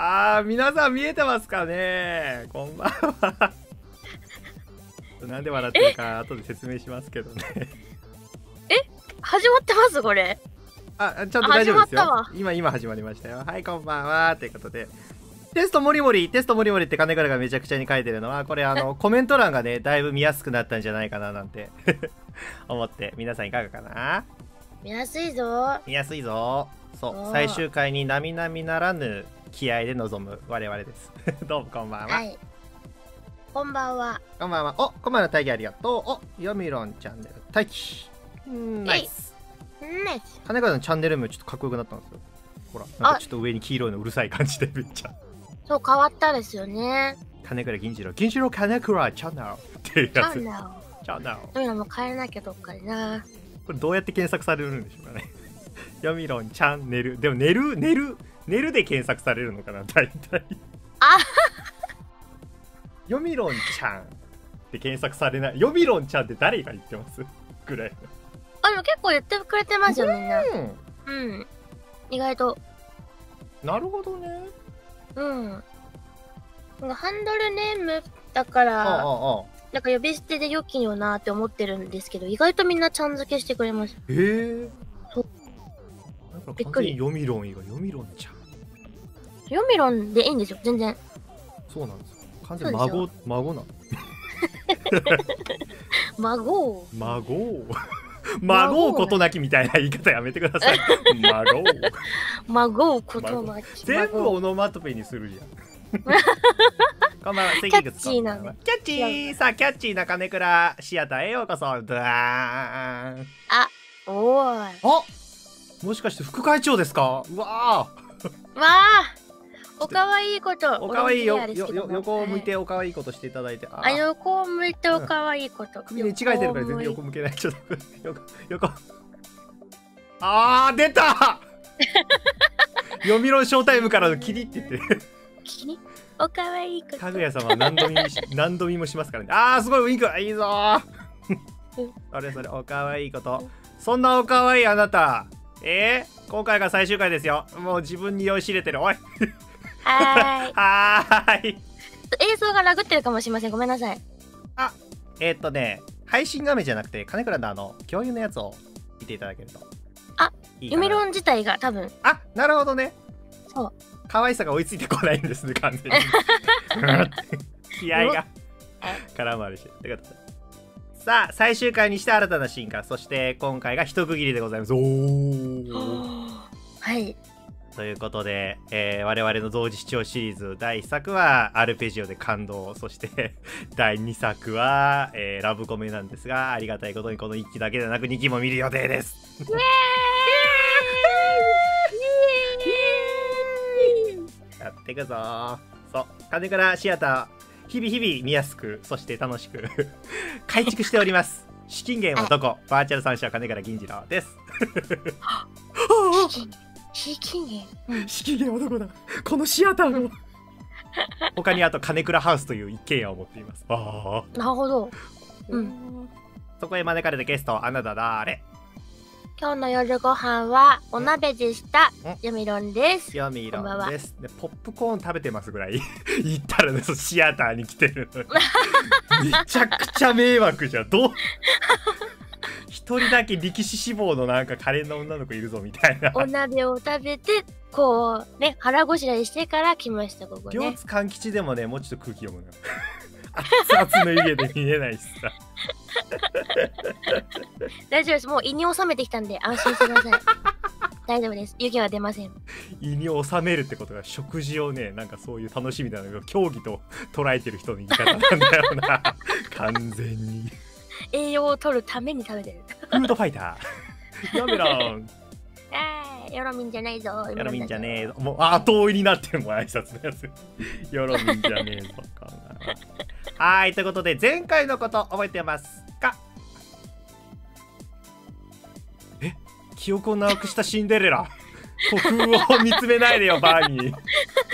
あー、皆さん見えてますかねこんばんは。なんで笑ってるか後で説明しますけどね。え始まってますこれ。あ、ちゃんと大丈夫ですよ。今、今始まりましたよ。はい、こんばんは。ということで。テストもりもり、テストもりもりって金倉がめちゃくちゃに書いてるのは、これあの、コメント欄がね、だいぶ見やすくなったんじゃないかななんて 思って、皆さんいかがかな見やすいぞ。見やすいぞ。そう最終回に並々ならぬ気合で臨む我々です どうもこんばんは、はい、こんばんはこんばんはおこんばんは大輝ありがとうおよみろんチャンネル大輝ナイスナイス金川のチャンネル名ちょっとかっこよくなったんですよほらなんかちょっと上に黄色いのうるさい感じでめっちゃそう変わったですよね金倉銀次郎銀次郎金倉チャンネルっていうやつチャンネルチャンネルでも変えなきゃどっかになこれどうやって検索されるんでしょうかねヨミロンチャンネルでも寝る寝る寝るで検索されるのかな大体あヨミロンちゃんって検索されないヨミロンちゃんって誰が言ってますぐらいあでも結構言ってくれてますよみんなうん意外となるほどねうんハンドルネームだからあああなんか呼び捨てでよきよなって思ってるんですけど意外とみんなちゃん付けしてくれますへえこれ完全にヨミロン以外、ヨミロンちゃん。ヨみロンでいいんですよ、全然。そうなんですよ。完全に孫、孫なの。孫孫孫うことなきみたいな言い方やめてください。孫 孫ことなき。全部オノマトペにするじゃん。こんばんは、キャッチーなキャッチーさあ、キャッチーな金倉シアターへようこそ。あ、おーい。あもしかして副会長ですかわあ。わあおかわいいことおかわいいよ横を向いておかわいいことしていただいて、ああ横を向いておかわいいこと、首に違えてるから全然横向けないちょっと 横横 あ出た読みろショータイムからのキリって言ってキリおかわいいことかぐや様は何度見何度見もしますからねああ、すごいウィンクいいぞーそれそれおかわいいことそんなおかわいいあなたえー、今回が最終回ですよもう自分に酔いしれてるおいはーい はーい映像がラグってるかもしれませんごめんなさいあえー、っとね配信画面じゃなくて金倉のあの共有のやつを見ていただけるとあユミロン自体が多分あなるほどねそう可愛さが追いついてこないんですね完全に 気合が絡まるしってことでさあ最終回にして新たな進化そして今回が一区切りでございますおー はいということで、えー、我々の同時視聴シリーズ第1作は「アルペジオ」で感動そして 第2作は、えー、ラブコメなんですがありがたいことにこの1期だけでなく2期も見る予定です。やっていくぞそう金からシアター日々日々見やすく、そして楽しく 改築しております。資金源はどこバーチャル三社金から銀次郎です。資金源、うん、資金源はどこだこのシアターの他にあと金倉ハウスという一軒家を持っています。ああ。なるほど。うん。そこへ招かれたゲスト、あなただあれ今日の夜ご飯はお鍋でした。ヤミロンです。ヤミロンです。でポップコーン食べてますぐらい 言ったらね、シアターに来てる。めちゃくちゃ迷惑じゃん。どう 一人だけ力士志望のなんか可憐な女の子いるぞみたいなお鍋を食べてこうね腹ごしらえしてから来ましたここね両津勘吉でもねもうちょっと空気読むの熱々の湯気で見えないしさ 大丈夫ですもう胃に収めてきたんで安心してください 大丈夫です湯気は出ません胃に収めるってことが食事をねなんかそういう楽しみなのが競技と捉えてる人の言い方なんだよな 完全に栄養を取るために食べてるフードファイターやめろんえあ、よろみんじゃないぞ。よろみんじゃねえぞ。もう後追いになってるもん、挨拶のやつ。よろみんじゃねえぞ。はい、ということで、前回のこと覚えてますかえ記憶をなくしたシンデレラ。古 墳を見つめないでよ、バーニー。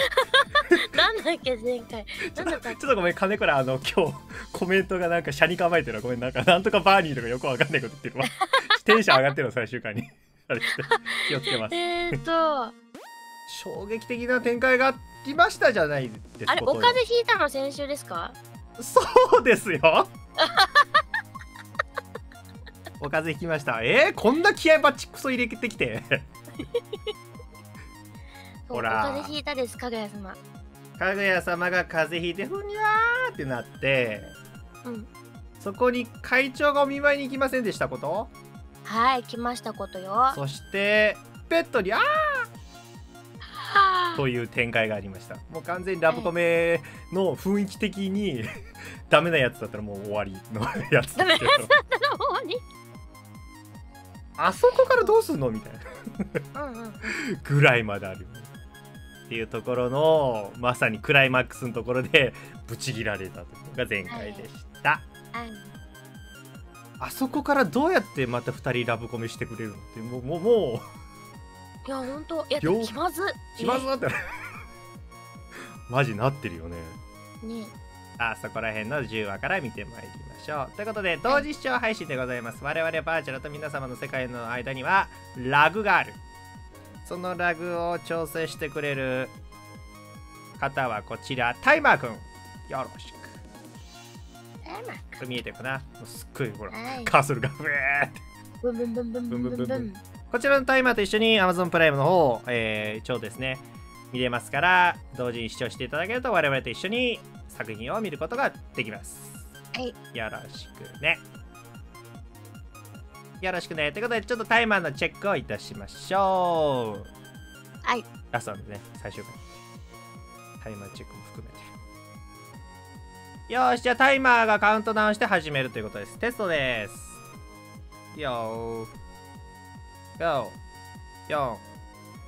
なんだっけ前回っちょっとごめん金らあの今日コメントがなんか車に構えてるごめんなんかなんとかバーニーとかよくわかんないこと言ってるわ テンション上がってるの最終回に気をつけますえー、っと衝撃的な展開がありましたじゃないですかあれお風邪ひいたの先週ですかそうですよお風邪ひきましたえー、こんな気合バチクソ入れてきて ほらお風邪ひいたですかぐや様かぐや様が風邪ひいてふにゃーってなって、うん、そこに会長がお見舞いに行きませんでしたことはい来ましたことよそしてペットに「あー という展開がありましたもう完全にラブコメの雰囲気的に、はい、ダメなやつだったらもう終わりのやつダメなやつだったら終わりあそこからどうすんのみたいなうん、ぐらいまであるっていうところのまさにクライマックスのところでブチギられたというのが前回でした、はいはい、あそこからどうやってまた2人ラブコメしてくれるのってもうもうもういや本当、いや気まず気まずなって マジなってるよねねあそこら辺の10話から見てまいりましょう。ということで、同時視聴配信でございます。我々バーチャルと皆様の世界の間には、ラグがある。そのラグを調整してくれる方はこちら、タイマーくん。よろしく。マ見えてるかなすっごいほら、カーソルがブーって。ブンブンブンブンブンブンブン。こちらのタイマーと一緒に Amazon プライムの方、を、えー、うどですね、見れますから、同時に視聴していただけると我々と一緒に作品を見ることができます。はい。よろしくね。よろしくね。ということで、ちょっとタイマーのチェックをいたしましょう。はい。ラストなんでね、最終回。タイマーチェックも含めて。よし、じゃあタイマーがカウントダウンして始めるということです。テストです。よー。5、4、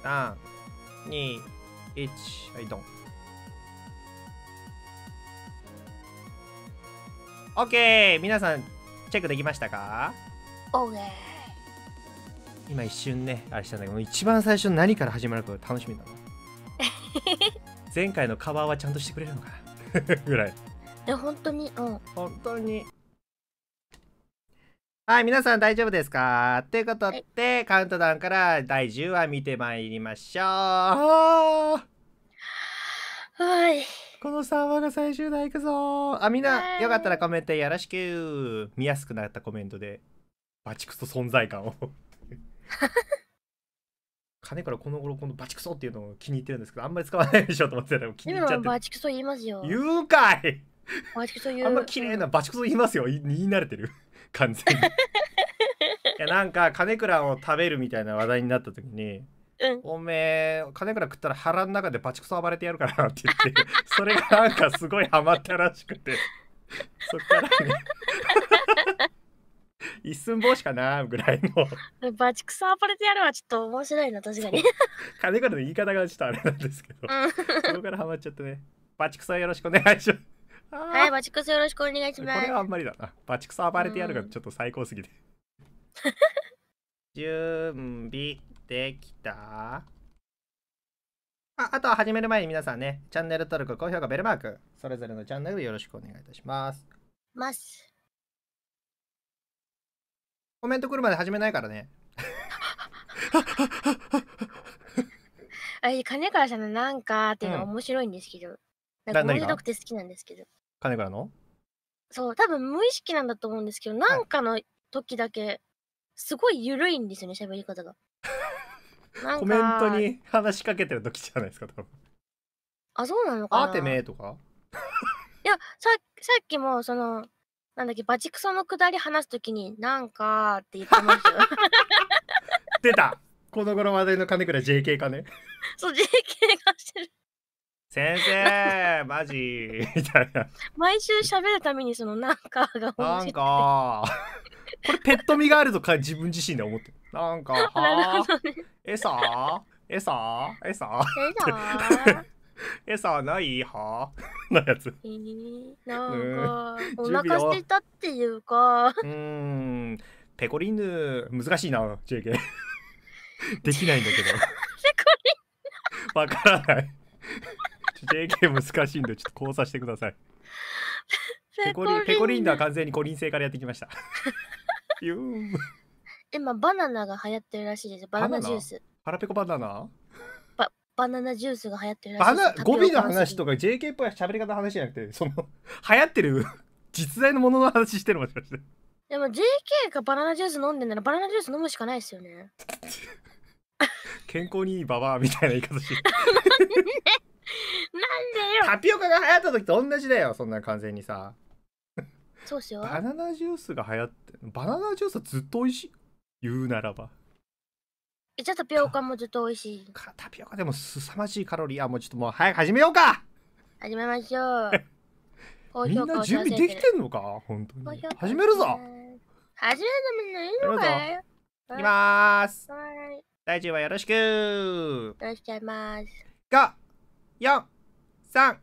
3、2、1。はい、ドン。オッケー皆さん、チェックできましたかオッケー今一瞬ね、あれしたんだけど、一番最初何から始まるか楽しみな 前回のカバーはちゃんとしてくれるのかな ぐらい。で、本当に、うん。本当に。はい、皆さん大丈夫ですかということで、はい、カウントダウンから第10話見てまいりましょう。はい。この3話が最終弾いくぞあ、みんな、はい、よかったらコメントよろしく見やすくなったコメントで、バチクソ存在感を 金からこの頃このバチクソっていうのを気に入ってるんですけど、あんまり使わないでしょと思ってたら気に入っちゃって。バチクソ言いますよ。言うかいバチクソ言う。あんま綺麗なバチクソ言いますよ。言い慣れてる。完全に いやなんか金倉を食べるみたいな話題になった時にうん、おめえ金倉食ったら腹の中でバチクソ暴れてやるからって言って それがなんかすごいハマったらしくて そっからね一寸法師かなぐらいのバチクソ暴れてやるはちょっと面白いな確かに。金倉の言い方がちょっとあれなんですけどそこからハマっちゃってねバチクソよろしくお願いしますはい、バチクソよろしくお願いします。これはあんまりだな。バチクソ暴れてやるがちょっと最高すぎて。準備できたああとは始める前に皆さんね、チャンネル登録、高評価、ベルマーク、それぞれのチャンネルよろしくお願いいたします。ます。コメント来るまで始めないからね。あ金からさんのなんかっていうのは面白いんですけど、うん、なんか面白くて好きなんですけど。金からのそう多分無意識なんだと思うんですけどなんかの時だけすごい緩いんですよね喋り方が コメントに話しかけてる時じゃないですか多分あそうなのかなあてめえとか いやささっきもそのなんだっけバチクソのくだり話す時になんかって言ってました 出たこの頃までの金倉 JK かねそう JK がしてる先生マジみたいな毎週喋るためにそのなんかがなんかこれペット味があるとか自分自身で思ってなんかはあ、ね、餌餌餌餌ないはなやつ、なんか、お腹してたっていうかうんペコリンヌ難しいな JK できないんだけどペコリンわからない JK 難しいんで、ちょっと交差してください。ペコリン、ペコリンダは完全にコリン性からやってきました。今、バナナが流行ってるらしいです。バナナジュース。腹ペコバナナバナナジュースが流行ってるらしいです。語尾の話とか JK っぽい喋り方の話じゃなくて、その、流行ってる実在のものの話してるもしでも JK がバナナジュース飲んでんならバナナジュース飲むしかないですよね。健康にいいババアみたいな言い方して。なんでよタピオカが流行った時と同じだよそんな完全にさそうしようバナナジュースが流行ってバナナジュースずっと美味しい言うならばじゃあタピオカもずっと美味しいタピオカでも凄まじいカロリーあもうちょっともう早く始めようか始めましょう みんな準備できてんのか本当に始めるぞ始めるのもいいのかいきます大臣はよろしくいらっしゃいます4、3、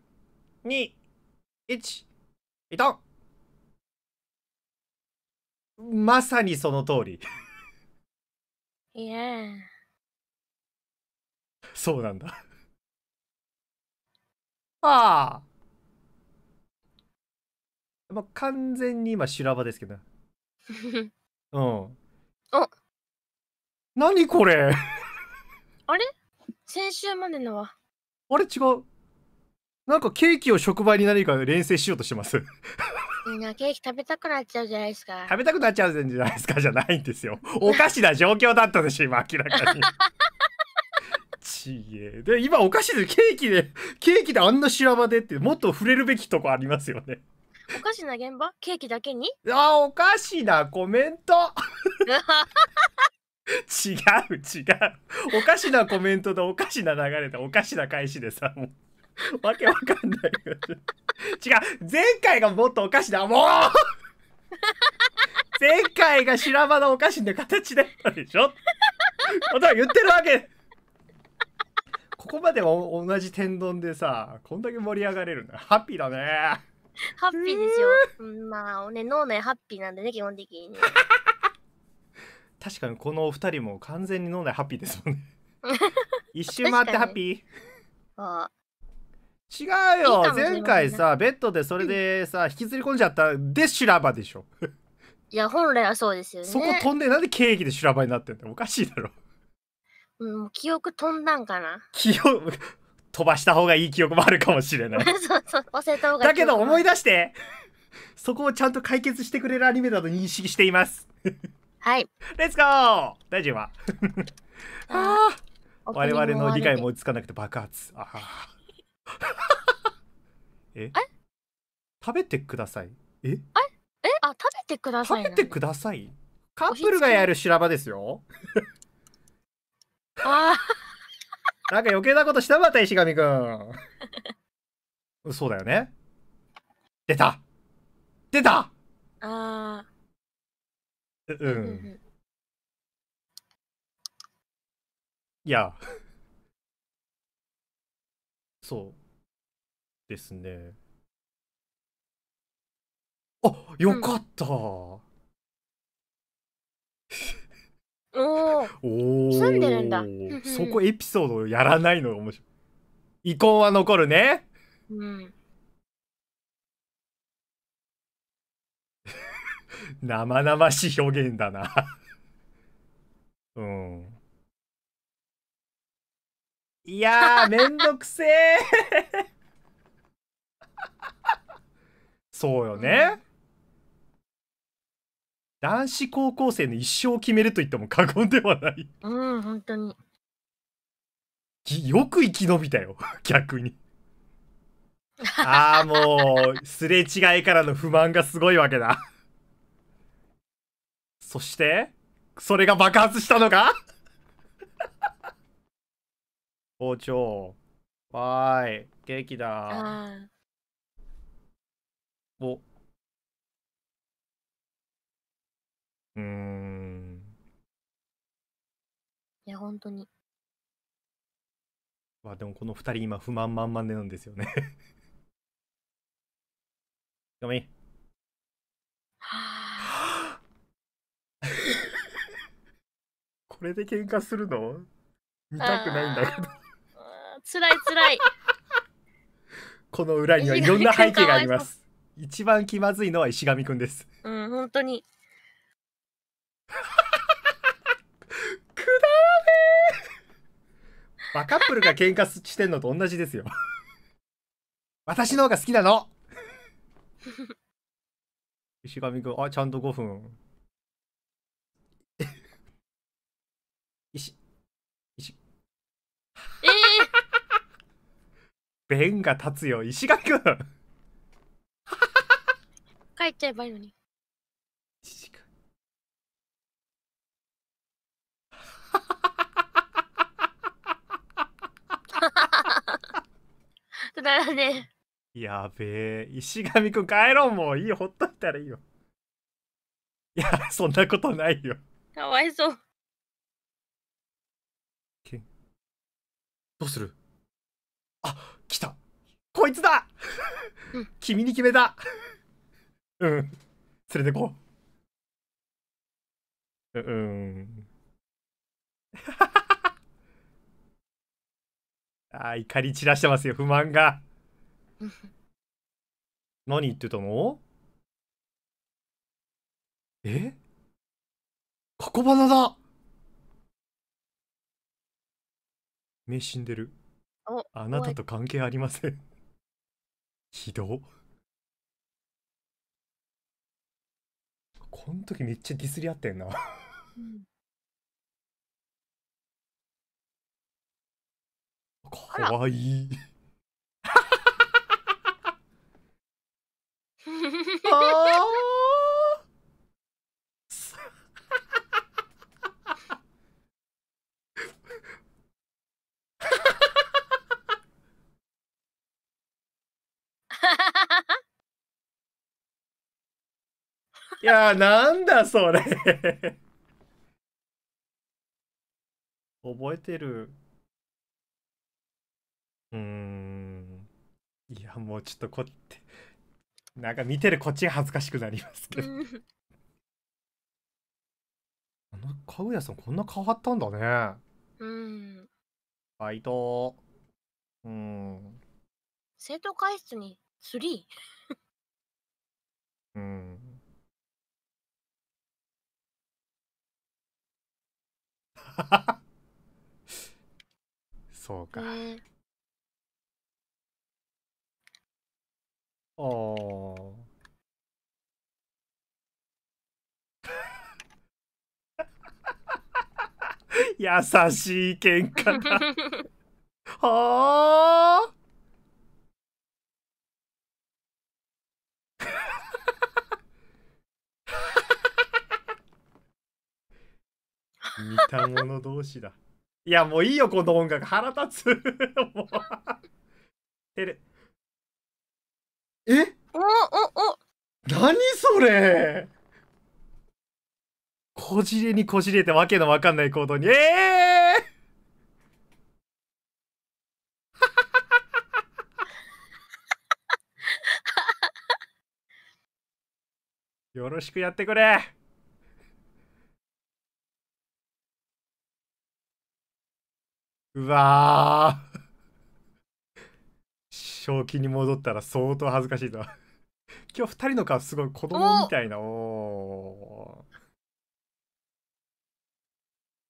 2、1、いとまさにその通り。いや。そうなんだああ。まあ、完全に今修羅場ですけど。うん。あ何これあれ先週までのはあれ違う。なんかケーキを触媒に何か連成しようとしてます。みんなケーキ食べたくなっちゃうじゃないですか。食べたくなっちゃうじゃないですかじゃないんですよ。おかしな状況だったでしょ、今明らかに。ちげえ。で、今おかしいです。ケーキで、ケーキであんな修羅場でって、もっと触れるべきとこありますよね。おかしな現場ケーキだけにあおかしなコメント 違う違うおかしなコメントでおかしな流れでおかしな返しでさもうわけわかんない違う前回がもっとおかしなもう前回が修羅場のおかしな形だったでしょことは言ってるわけここまでは同じ天丼でさこんだけ盛り上がれるんだハッピーだねハッピーですよ、まあね脳内ハッピーなんでね基本的に確かにこのお二人も完全に脳内ハッピーですもんね 一周回ってハッピー違うよ前回さベッドでそれでさ、引きずり込んじゃったで修羅場でしょいや本来はそうですよねそこ飛んでなんで経キで修羅場になってんだおかしいだろうん記憶飛んだんかな記憶飛ばした方がいい記憶もあるかもしれない そうそう忘れた方がだけど思い出してそこをちゃんと解決してくれるアニメだと認識していますはいレッツゴー大臣はああ我々の理解も追いつかなくて爆発あえ食べてくださいええあ食べてください食べてくださいカップルがやる修羅場ですよああなんか余計なことしたまた石神くん そうだよね出た出たああうん。いや、そうですね。あ、よかった。うん、おお。住んでるんだ。そこエピソードやらないのが面白い。遺恨は残るね。うん。生々しい表現だなうん。いやー、めんどくせえそうよね、うん。男子高校生の一生を決めると言っても過言ではないうん、本当に。よく生き延びたよ、逆に。ああ、もう、すれ違いからの不満がすごいわけだ。そして、それが爆発したのか 包丁。わーい。元気だ。お。うん。いや、本当に。まあでもこの2人今不満満々でなんですよね ごめん。はあ。これで喧嘩するの見たくないんだけど。辛い辛い。この裏にはいろんな背景があります。一番気まずいのは石上くんです。うん、本当に。くだらねえ。バカップルが喧嘩してんのと同じですよ。私の方が好きなの。石上くん、あ、ちゃんと5分ええー、弁が立つよ、石垣くん帰っちゃえばいいのに。く だらねやべえ、石神くん帰ろうもういいよ、ほっといたらいいよ。いや、そんなことないよ。かわいそう。どうするあ来たこいつだ君に決めたうん連れてこうううんああ怒り散らしてますよ不満が何言ってたのえ過去花だ目死んでるおあなたと関係ありませんひどこの時めっちゃディスり合ってんなうん、かわいい ああいやなんだそれ覚えてる。うーん。いや、もうちょっとこって、なんか見てるこっちが恥ずかしくなりますけど。あの、かぐやさんこんな変わったんだね。うん。バイト。うん。生徒会室にスリーうん。そうか。ね、おお。優しい喧嘩だ。はあ。似た者同士だ。いや、もういいよ、この音楽。腹立つ。もう。えおおお何それこじれにこじれてわけのわかんない行動に。ええー よろしくやってくれうわ正気に戻ったら相当恥ずかしいな 今日2人の顔すごい子供みたいなお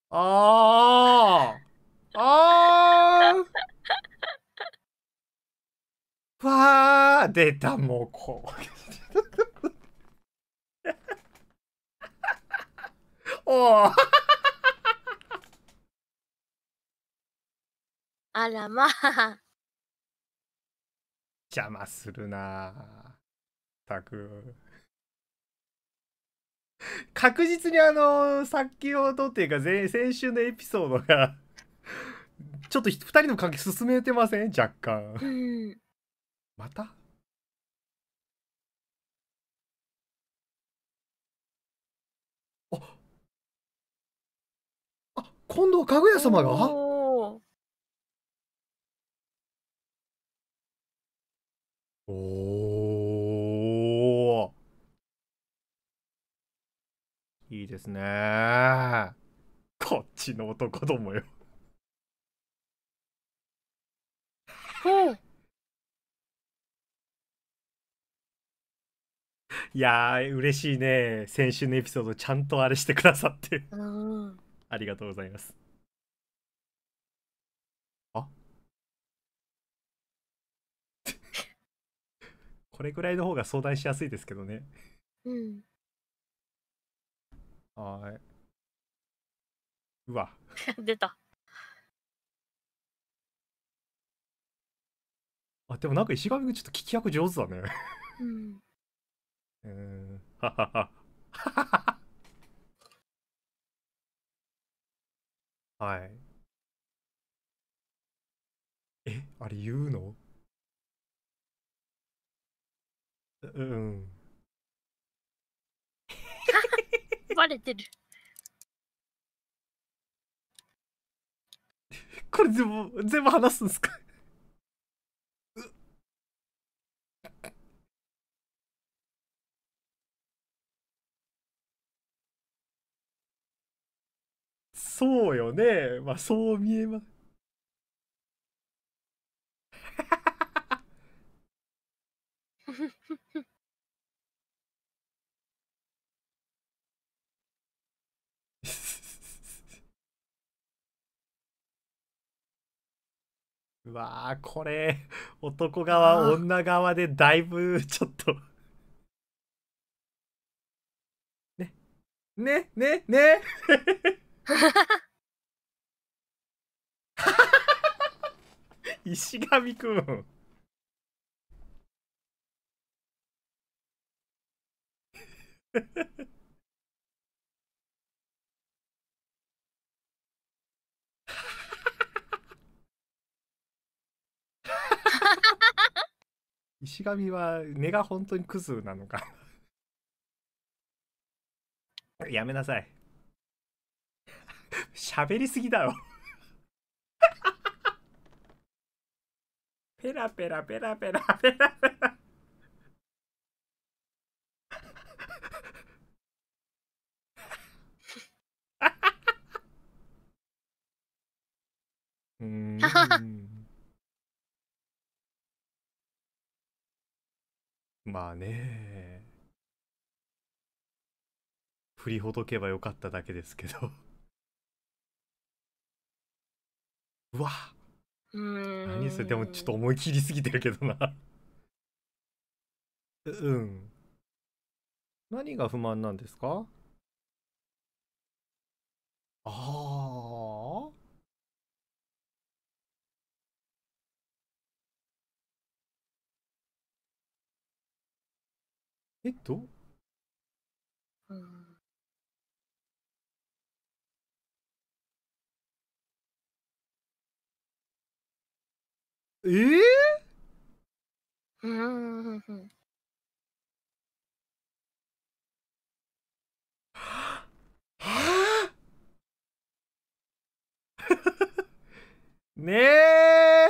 あーあーわー出たもうこう おおあらまあ。邪魔するなたく。確実にあの、さっきほどっていうか前、先週のエピソードが ちょっと二人の関係進めてません若干。うん、またああ今度はかぐや様がおお。いいですねこっちの男どもよ。うん、いやう嬉しいね先週のエピソードちゃんとあれしてくださってありがとうございますこれぐらいの方が相談しやすいですけどね。うん。はい。うわ。出た。あ、でもなんか石上君ちょっと聞き役上手だね。うん。ははは。ははは。はい。え、あれ言うのうん。バレてる。これ全部全部話すんですかそうよねまあそう見えます うわこれ男側女側でだいぶちょっとねねねね 石神くん 石神は根が本当にクズなのかやめなさい 喋りすぎだろペラペラペラペラペラペラ まあね振りほどけばよかっただけですけど うわうん何それでもちょっと思い切りすぎてるけどな うん何が不満なんですかああえっとうん。えー、ねえ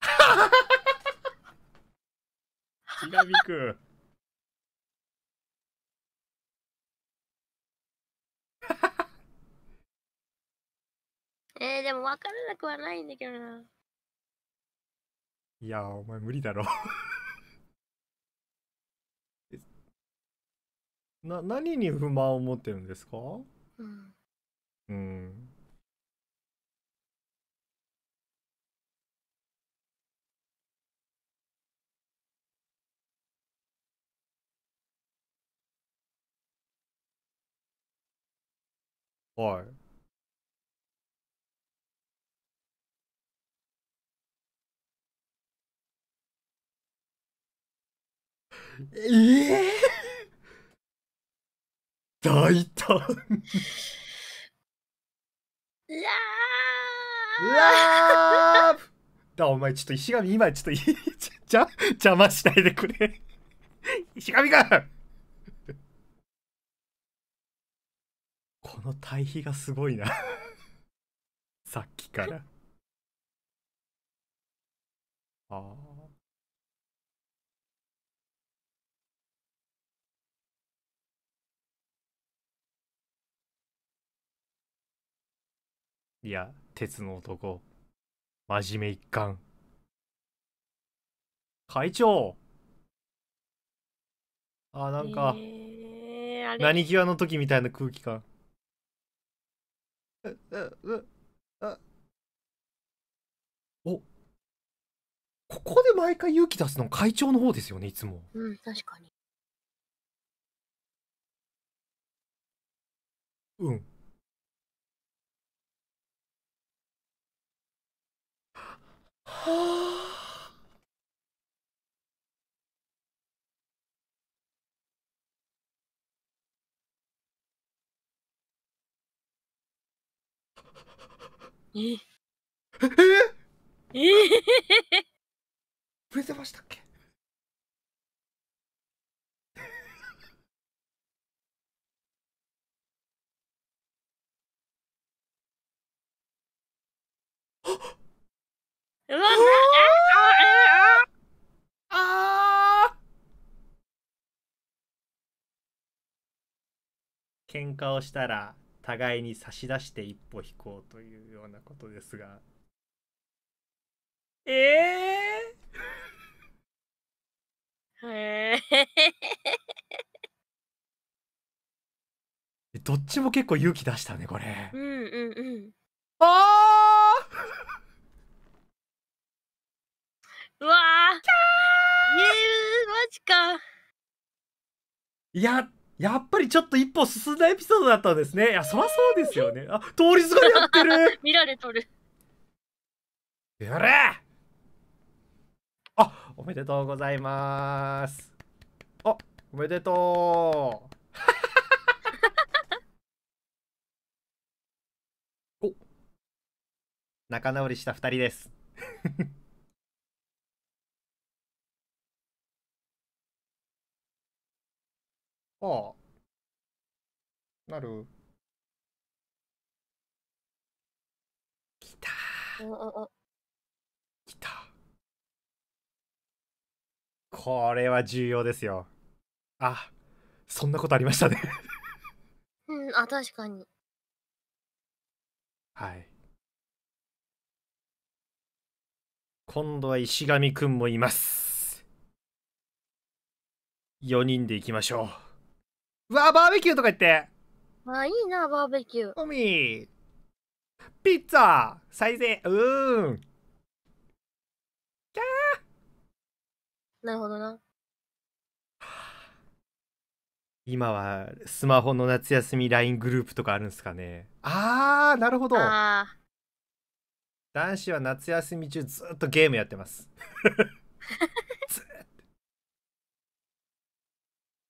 ひらみくえー、でも分からなくはないんだけどな。いやお前無理だろ な、何に不満を持ってるんですかうん。うんはい。ええ 大胆いやーうわ だお前ちょっと石神今ちょっといいじゃ邪魔しないでくれ 石神君この対比がすごいな さっきからああいや鉄の男真面目一貫会長あなんか、えー、何際の時みたいな空気感おここで毎回勇気出すの会長の方ですよねいつもうん確かにうんはあええええ触れしたっけうわああ喧嘩をしたら互いに差し出して一歩引こうというようなことですがえええええどっちも結構勇気出したねこれうんうんうんああうわーえー、マジかやっやっぱりちょっと一歩進んだエピソードだったんですね。いや、そらそうですよね。あ、通りすがりやってる 見られとる。やれあ、おめでとうございます。あ、おめでとう。お仲直りした2人ですはあ。なる。きたきたこれは重要ですよ。あ、そんなことありましたねうん、あ、確かに。はい。今度は石上くんもいます。4人で行きましょう。うわバーベキューとか言ってまあいいなバーベキューおみピッツァ再生うんキャーなるほどな今はスマホの夏休み LINE グループとかあるんですかねああなるほど男子は夏休み中ずっとゲームやってます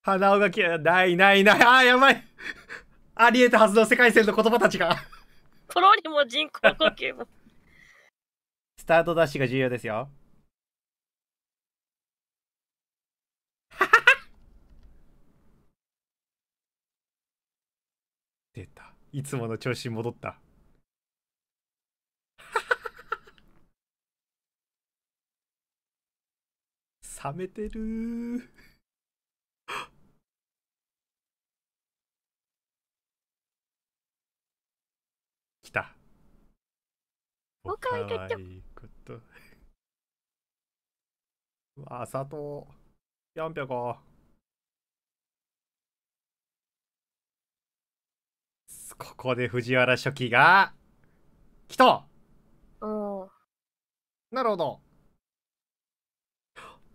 鼻緒がきないないない。ああ、やばい。ありえたはずの世界線の言葉たちが。と ロりも人工呼吸も。スタートダッシュが重要ですよ。出た。いつもの調子に戻った。冷めてるおかわいかっちゃいこと。うわ、佐藤。ぴょんぴょこ。ここで藤原初期が来たなるほど。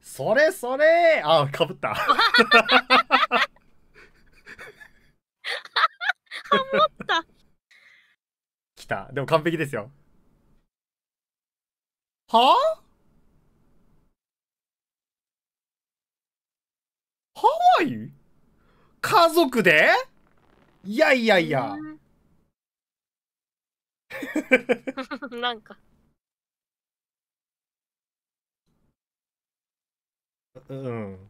それそれあ、かぶった。ハ モった。来た。でも完璧ですよ。はあハワイ家族でいやいやいや。なんか。うん。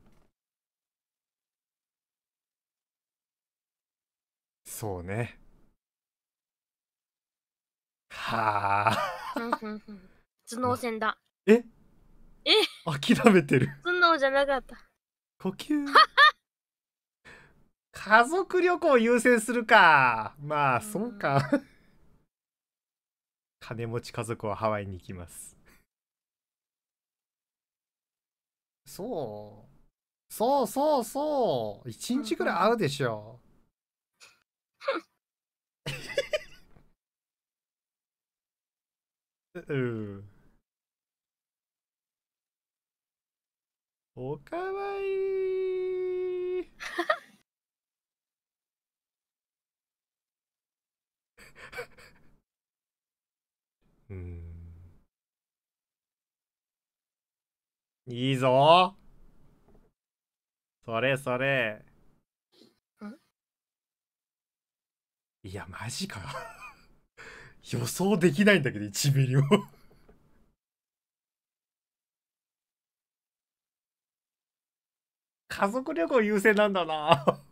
そうね。はあ。頭脳戦だ。ええ諦めてる。頭脳じゃなかった。呼吸。家族旅行優先するか。まあ、そうか。金持ち家族はハワイに行きます。そう。そうそうそう。一日ぐらい会うでしょ。うん。おかわいいうんいいぞそれそれいやマジか予想できないんだけど1ミリも家族旅行優先なんだなは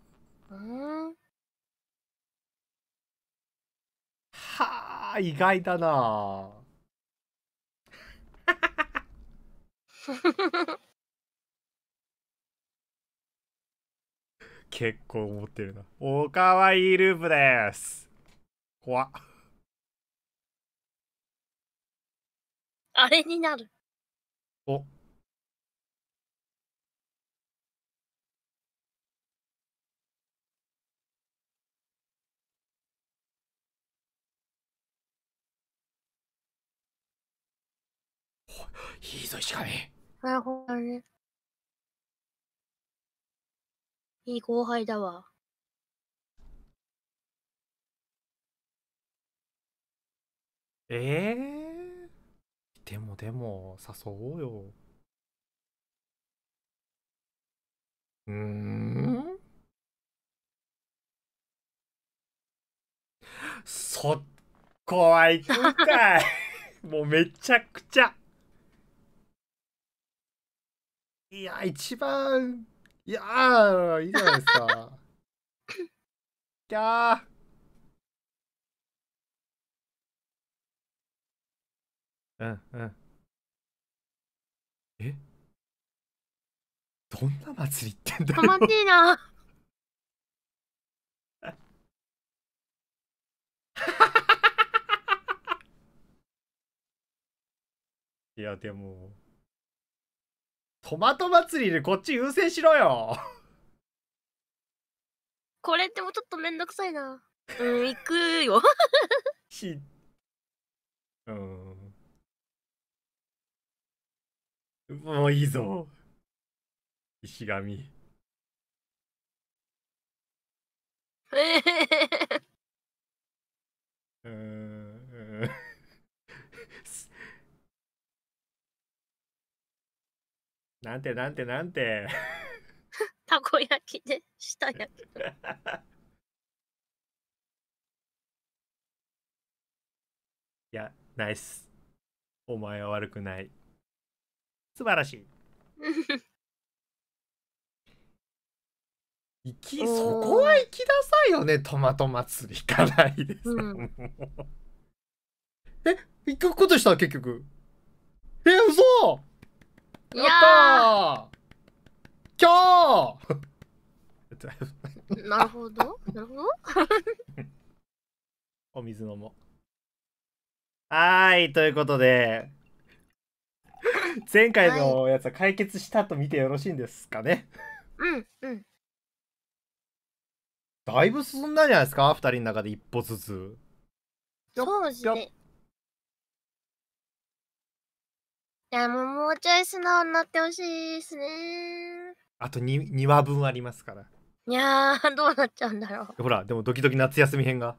あ意外だな 結構思ってるなおかわいいループです怖っあれになるおいいぞ、石神。あ、ほんね。いい後輩だわ。ええー、でもでも、誘おうよ。うん。そこは行くかい。もうめちゃくちゃ。いや、一番、いやー、いいじゃないですか。い やうんうん。えどんな祭りってんだろう楽しいな。いや、でも。トマト祭りでこっち優先しろよこれってもちょっとめんどくさいなうん行くよひうんもういいぞ石神ええうんなんてなんてなんて。たこ焼きでしたやけど。いや、ナイス。お前は悪くない。素晴らしい。行 きそこは行きなさいよねトマト祭り行かないです、うん、え行くことした結局え嘘やった今日なるほど。なるほど。お水飲もう。はーい、ということで、前回のやつは解決したと見てよろしいんですかね。うん、うん。だいぶ進んだんじゃないですか、2人の中で一歩ずつ。そうですね。いや、もうもうちょい素直になってほしいですね。あと 2, 2話分ありますから。いやー、どうなっちゃうんだろう。ほら、でもドキドキ夏休み編が。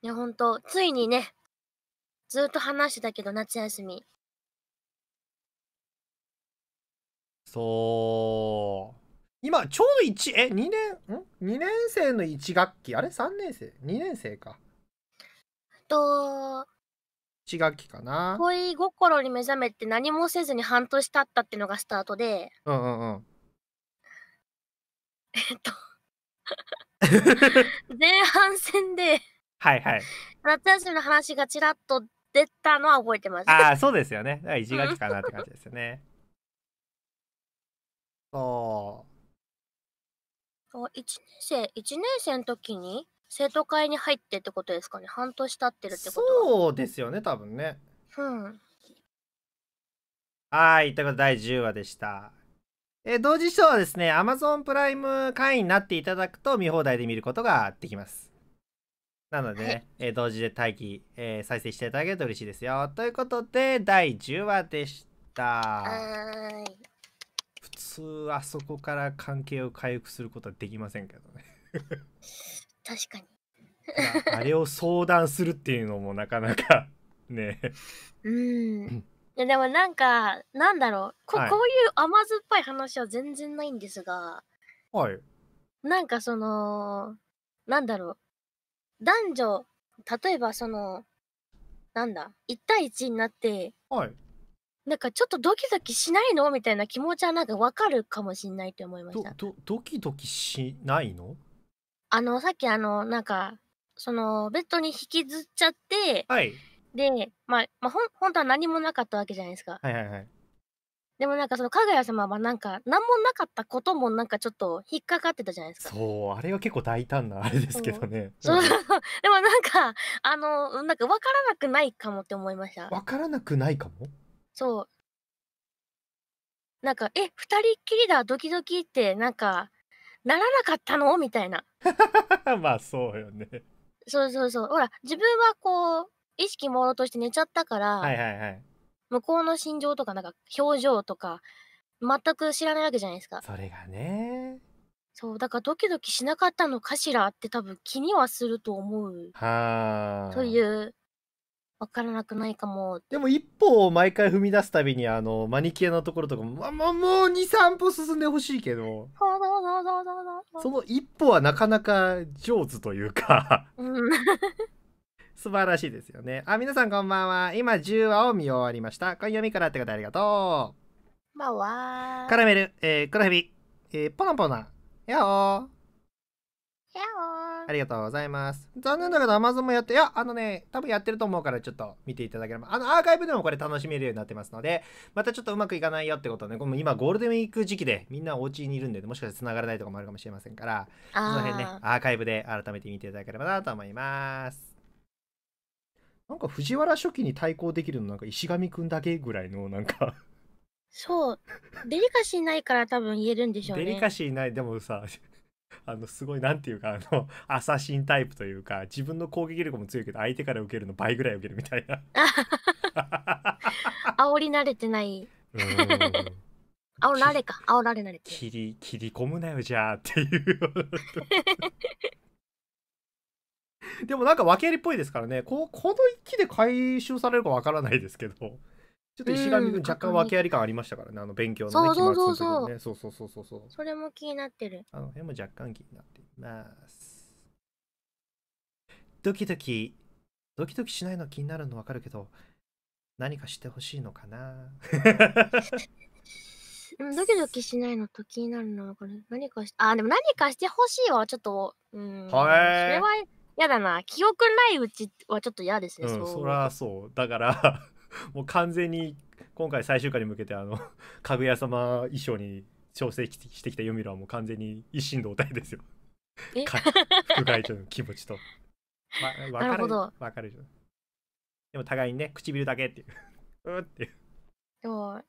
いや、ほんと、ついにね、ずっと話してたけど、夏休み。そう。今、ちょうど1、え、2年、ん ?2 年生の1学期、あれ ?3 年生 ?2 年生か。と、1学期かな。恋心に目覚めて何もせずに半年経ったっていうのがスタートで、うんうんうん。えっと、前半戦ではいはい。夏休みの話がちらっと出たのは覚えてます。ああ、そうですよね。だから1学期かなって感じですよね。そう。1年生、1年生の時に生徒会に入ってってことですかね半年経ってるってことそうですよね多分ねうんはいということで第10話でしたえ同時視聴はですね Amazon プライム会員になっていただくと見放題で見ることができますなのでね、はい、え同時で待機、えー、再生していただけると嬉しいですよということで第10話でした普通あそこから関係を回復することはできませんけどね 確かにあれを相談するっていうのもなかなか ねうんいやでもなんかなんだろうこはい、こういう甘酸っぱい話は全然ないんですがはいなんかそのなんだろう男女例えばそのなんだ1対1になってはいなんかちょっとドキドキしないのみたいな気持ちはなんかわかるかもしんないと思いましたドキドキしないのあの、さっきあの、なんか、その、ベッドに引きずっちゃって、はい。で、まあ、まあ、ほん、本当は何もなかったわけじゃないですか。はいはいはい。でもなんかその、かぐや様はなんか、何もなかったこともなんかちょっと引っかかってたじゃないですか。そう、あれは結構大胆なあれですけどね。そう、そう でもなんか、あの、なんか分からなくないかもって思いました。分からなくないかもそう。なんか、え、二人っきりだ、ドキドキって、なんか、ならなかったのみたいな。まあそうよね。そうそうそう。ほら、自分はこう、意識朦朧として寝ちゃったから、はいはいはい。向こうの心情とか、なんか表情とか、全く知らないわけじゃないですか。それがね。そう、だからドキドキしなかったのかしらって多分気にはすると思う。はあ。という分からなくないかもでも一歩を毎回踏み出すたびにあのマニキュアのところとかも、ま、もう23歩進んでほしいけどその一歩はなかなか上手というか素晴らしいですよねあ皆さんこんばんは今10話を見終わりました今夜みからってことありがとうまわカラメル、えー、黒ヘビ、えー、ポナポナヤおーやーありがとうございます。残念だけど Amazon もやって、いや、あのね、多分やってると思うからちょっと見ていただければ、あのアーカイブでもこれ楽しめるようになってますので、またちょっとうまくいかないよってことはね、今ゴールデンウィーク時期でみんなお家にいるんで、ね、もしかして繋がらないとかもあるかもしれませんから、その辺ね、アーカイブで改めて見ていただければなと思います。なんか藤原初期に対抗できるのなんか石上くんだけぐらいのなんかそう。デリカシーないから多分言えるんでしょうね。デリカシーない。でもさ、あのすごい何ていうかあのアサシンタイプというか自分の攻撃力も強いけど相手から受けるの倍ぐらい受けるみたいな煽 り慣れてない煽られか煽られ慣れて切り切り込むなよじゃあっていう でもなんか訳ありっぽいですからねここの一気で回収されるかわからないですけどちょっと石上君若干訳あり感ありましたからね、あの勉強のね、期末のそうそうそうそうそう。それも気になってる。あの辺も若干気になっています。ドキドキ、ドキドキしないの気になるのわかるけど、何かしてほしいのかな ドキドキしないのと気になるのわかる。何かし、あ、でも何かしてほしいはちょっと、うん。はい。それは嫌だな。記憶ないうちはちょっと嫌ですね。うん、そりゃそう。だから もう完全に今回最終回に向けてあの かぐや様衣装に調整してきたユミロはもう完全に一心同体ですよ。副会長の気持ちと。ま、わかるわかるでも互いにね唇だけっていう。うっていう。でも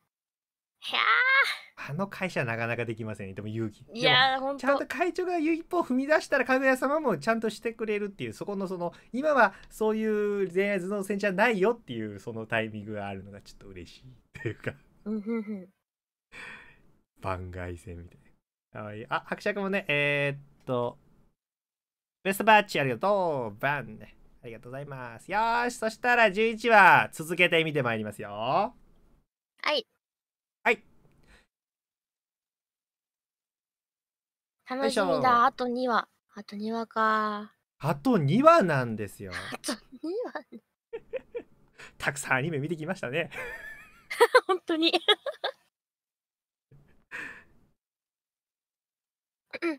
あの会社なかなかできませんねでも勇気いや本当ちゃんと会長が一歩踏み出したらかぐや様もちゃんとしてくれるっていうそこのその今はそういう恋愛頭脳戦じゃないよっていうそのタイミングがあるのがちょっと嬉しいっていうか 番外戦みたいなあいいあ伯爵もねえー、っとベストバッチありがとうバンねありがとうございますよしそしたら11話続けてみてまいりますよはい楽しみだ。あと2話。あと2話か。あと2話なんですよ。あと2話、たくさんアニメ見てきましたね。本当に。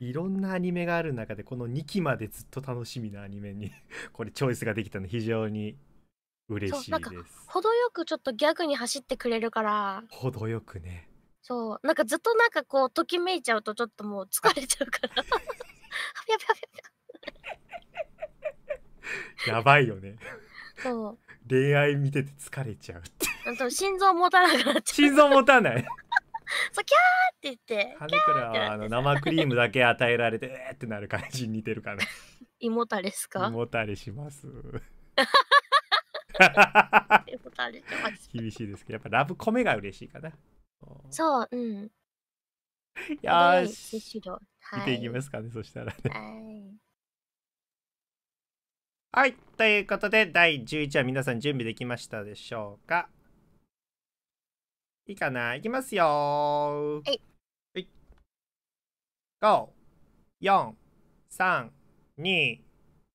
いろんなアニメがある中でこの2期までずっと楽しみなアニメに これチョイスができたの非常に嬉しいです。程よくちょっとギャグに走ってくれるから。程よくね。そう。なんかずっとなんかこう、ときめいちゃうとちょっともう疲れちゃうから。や ば やばいよね。そう。恋愛見てて疲れちゃうって。あ心臓持たなくなっちゃう。心臓持たない。そう、キャーって言って。羽からはあの生クリームだけ与えられて、えーってなる感じに似てるから。胃もたれすか胃もたれします。胃もたれします。厳しいですけど、やっぱラブコメが嬉しいかな。そう、うん。よし。はい、見ていきますかね、そしたらね。はいはい、ということで第11話皆さん準備できましたでしょうかいいかないきますよはい。はい5、4、3、2、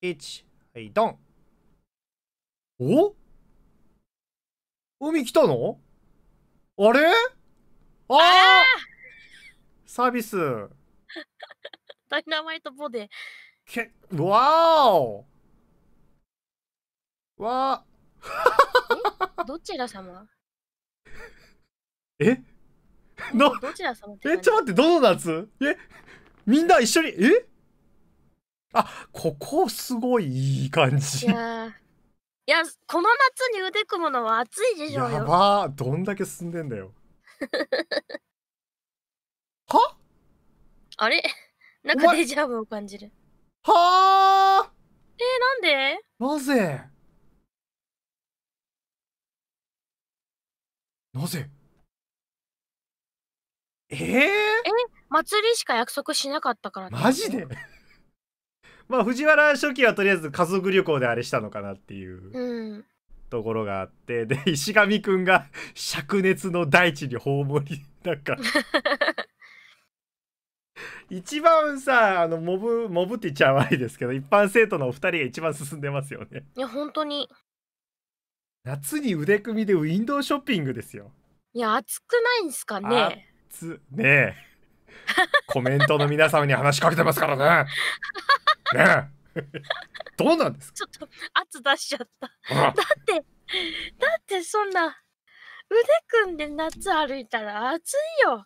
1、はい、ドンお海来たのあれああサービスダイナマイトボデけわおわーどちら様えのどちら様ってえちょっと待ってどの夏えみんな一緒にえあここすごいいい感じいやこの夏に腕組むのは暑いでしょうよやばどんだけ進んでんだよはあれ なんかデジャブを感じる。はあえー、なんでなぜなぜえー、え祭りしか約束しなかったからマジで まあ藤原初期はとりあえず家族旅行であれしたのかなっていう、うん、ところがあってで 石上くんが灼熱の大地に葬り なんか 一番さあのモブモブって言っちゃ悪いですけど一般生徒のお二人が一番進んでますよねいや本当に夏に腕組みでウィンドウショッピングですよいや暑くないんすかね暑ねえコメントの皆様に話しかけてますからねねえ どうなんですかちょっと圧出しちゃっただってだってそんな腕組んで夏歩いたら暑いよなんで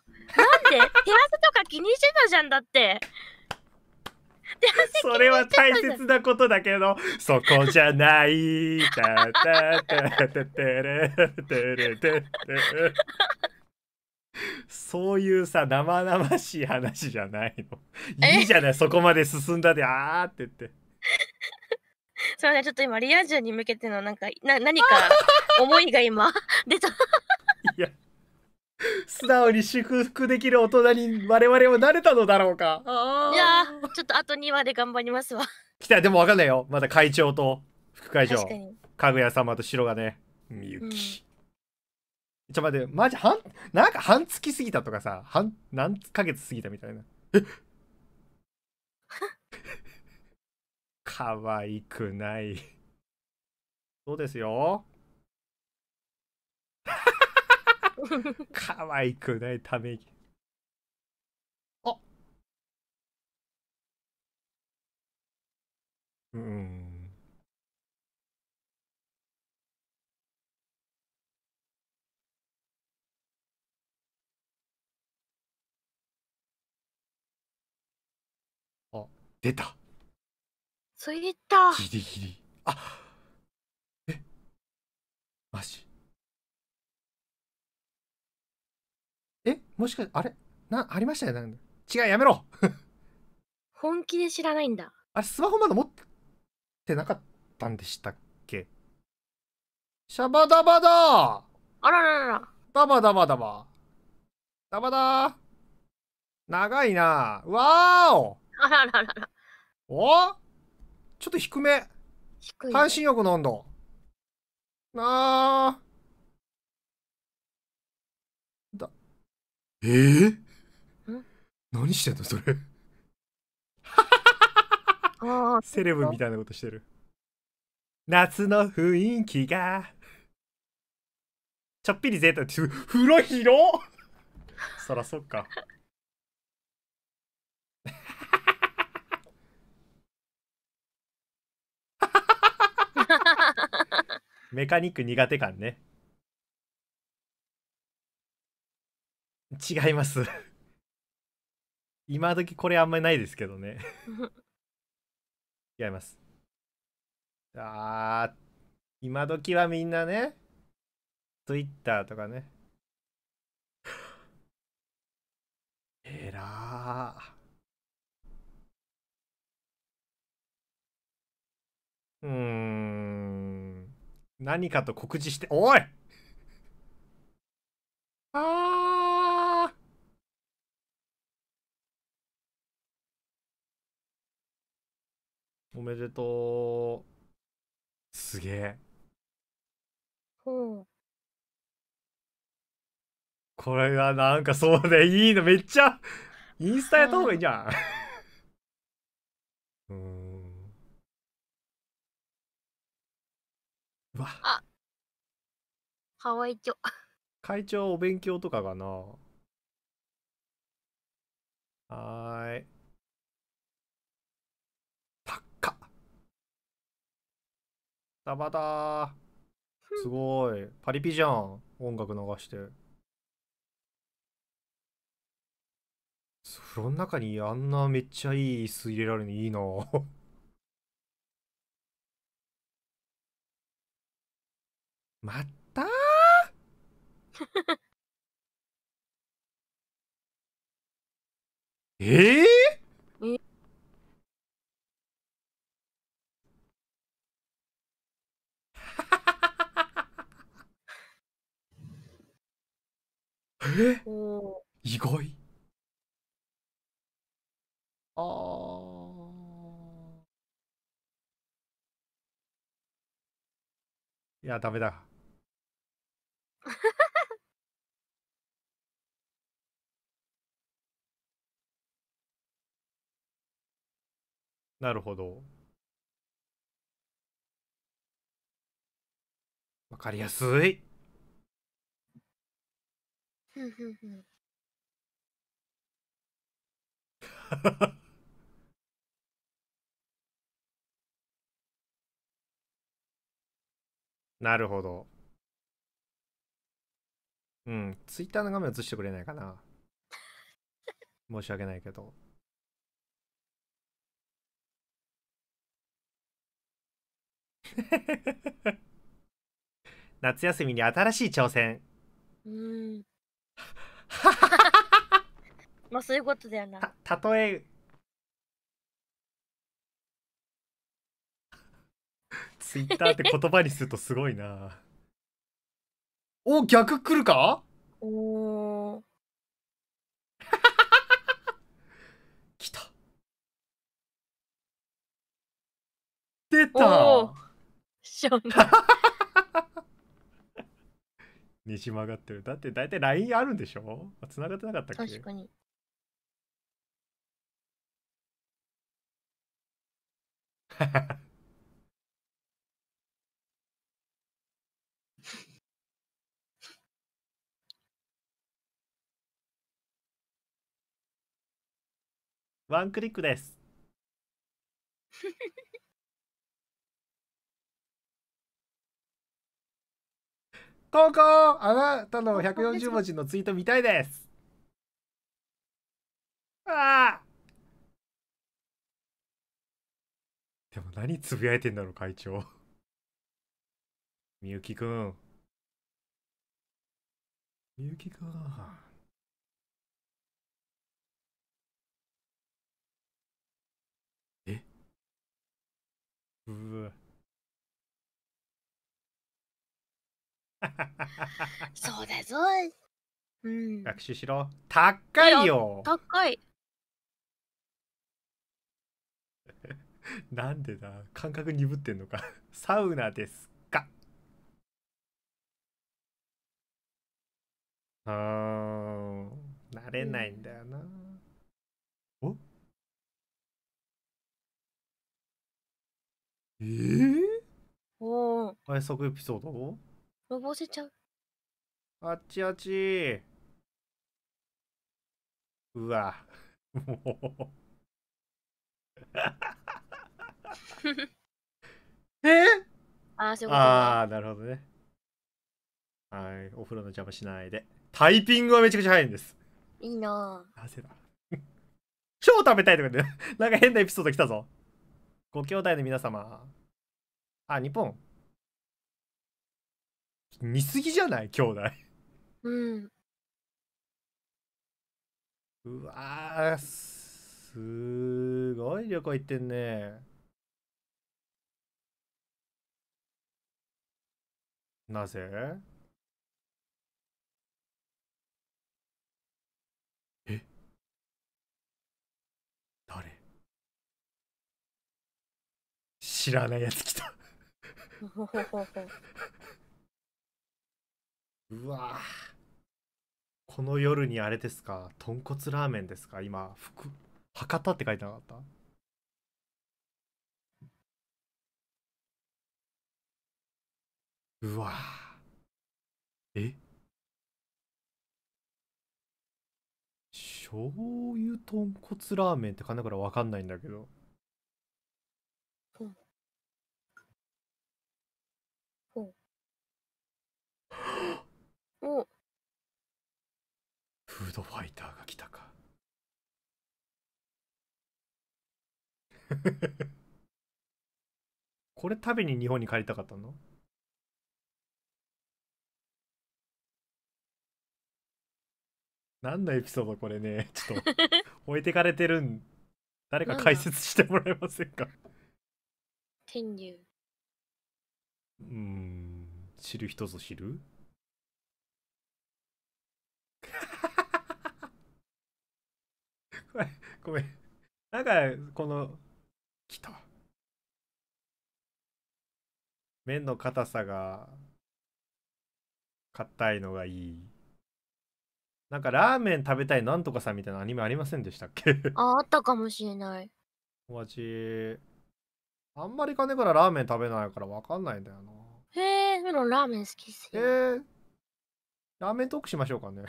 手汗 とか気にしてたじゃんだってそれは大切なことだけど、そこじゃない。たたたたてれてれてれ。そういうさ生々しい話じゃないの。いいじゃないそこまで進んだでああって言って。すみませんちょっと今リア充に向けてのなんかな何か 思いが今出た。いや素直に祝福できる大人に我々もなれたのだろうか。いやちょっとあと2話で頑張りますわ。来たでも分かんないよまだ会長と副会長かぐや様と白がねみゆき。うんちょ待ってマジ半なんか半月過ぎたとかさ半何ヶ月過ぎたみたいなえ 可愛くないそうですよ 可愛くないため息あうん出たついたギリギリあえマジえもしかあれなありましたよな違うやめろ 本気で知らないんだあれスマホまだ持ってなかったんでしたっけシャバダバだあららららダバダバダバダバだ長いなわーおあららららおちょっと低め。低半身浴の温度。なあ。だ。えー、何してんのそれセレブみたいなことしてる。夏の雰囲気が。ちょっぴり贅沢。風呂広 そらそっか。メカニック苦手感ね違います 今時これあんまりないですけどね 違いますあー今時はみんなね Twitter とかね えらーうーん何かと告知して、おいあーおめでとう。すげえ。これがなんかそうでいいのめっちゃインスタやった方がいいじゃん。うんわあハワイチ会長お勉強とかかなはいたっかたまたすごいパリピじゃん音楽流してその中にあんなめっちゃいい椅子入れられるのいいなまたー えー、え意外ああいやダメだ なるほど。わかりやすい。なるほど。うん、ツイッターの画面映してくれないかな。申し訳ないけど。夏休みに新しい挑戦。うん。まあそういうことだよな。た例え。ツイッターって言葉にするとすごいな。お、逆来るかおー。来た。出たおしょうがに じ曲がってる。だって大体 LINE あるんでしょ繋がってなかったっけ確かに。ワンクリックです。高 校あなたの140文字のツイート見たいです。ああでも何つぶやいてんだろう、会長。みゆきくん。みゆきくん。うわ。そうだぞ。うん。学習しろ。高いよ。高い。なんでだ感覚鈍ってんのかサウナですかあー慣れないんだよな、うんえー、おお。エピソードのぼせちゃう。あっちあっち。うわ。もう えー、ああ、そういうこと、ああ、なるほどね。はい。お風呂の邪魔しないで。タイピングはめちゃくちゃ早いんです。いいなぁ。なぜだ。超食べたいとかねなんか変なエピソード来たぞ。ご兄弟の皆様。あ、日本。見すぎじゃない兄弟。うん。うわすごい旅行行ってんね。なぜ知らないやつ来たうわこの夜にあれですか豚骨ラーメンですか今福博多って書いてなかったうわえ醤油豚骨ラーメンってかんだからわかんないんだけど おフードファイターが来たか これ食べに日本に帰りたかったのなんのエピソードこれね ちょっと置いてかれてるん誰か解説してもらえませんか天竜うん、知る人ぞ知る ごめん。なんか、この、来た。麺の硬さが、硬いのがいい。なんかラーメン食べたいなんとかさんみたいなアニメありませんでしたっけああったかもしれない。待ち。あんまり金からラーメン食べないからわかんないんだよな。へえ、メロンラーメン好きっすよ。へえ。ラーメントークしましょうかね。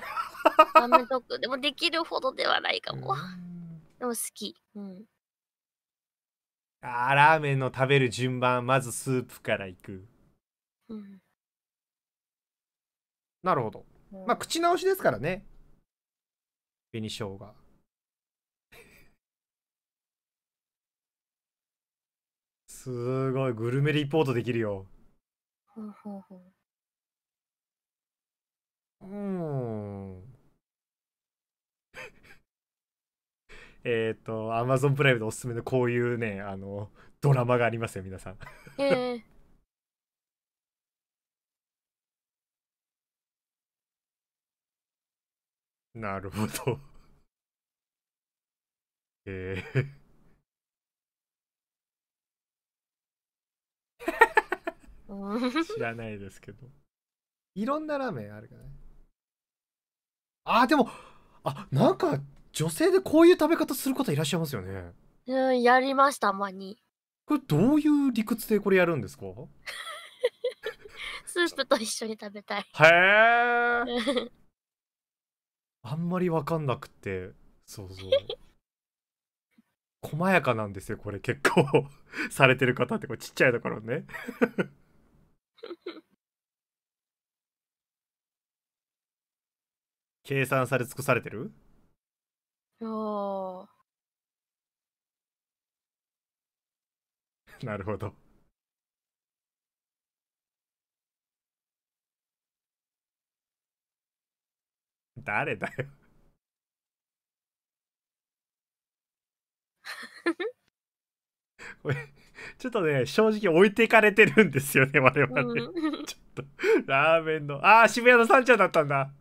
ラーメントーク。でもできるほどではないかも。でも好き。うん。あーラーメンの食べる順番、まずスープからいく。うん。なるほど。まあ、口直しですからね。紅生姜。すごい、グルメリポートできるよ。ほうほうほう。うん。えっと、Amazon プライムでおすすめのこういうね、あの、ドラマがありますよ、皆さん。えー なるほどえー知らないですけどいろんなラーメンあるからねあでもあなんか女性でこういう食べ方する方いらっしゃいますよねうんやりましたまにこれどういう理屈でこれやるんですかスープと一緒に食べたいへえあんまり分かんなくてそうそう細やかなんですよこれ結構 されてる方ってこれちっちゃいところね 計算され尽くされてるお なるほど誰だよこれちょっとね正直置いていかれてるんですよね我々、ね、うん、ちょっとラーメンのああ渋谷のさんちゃんだったんだ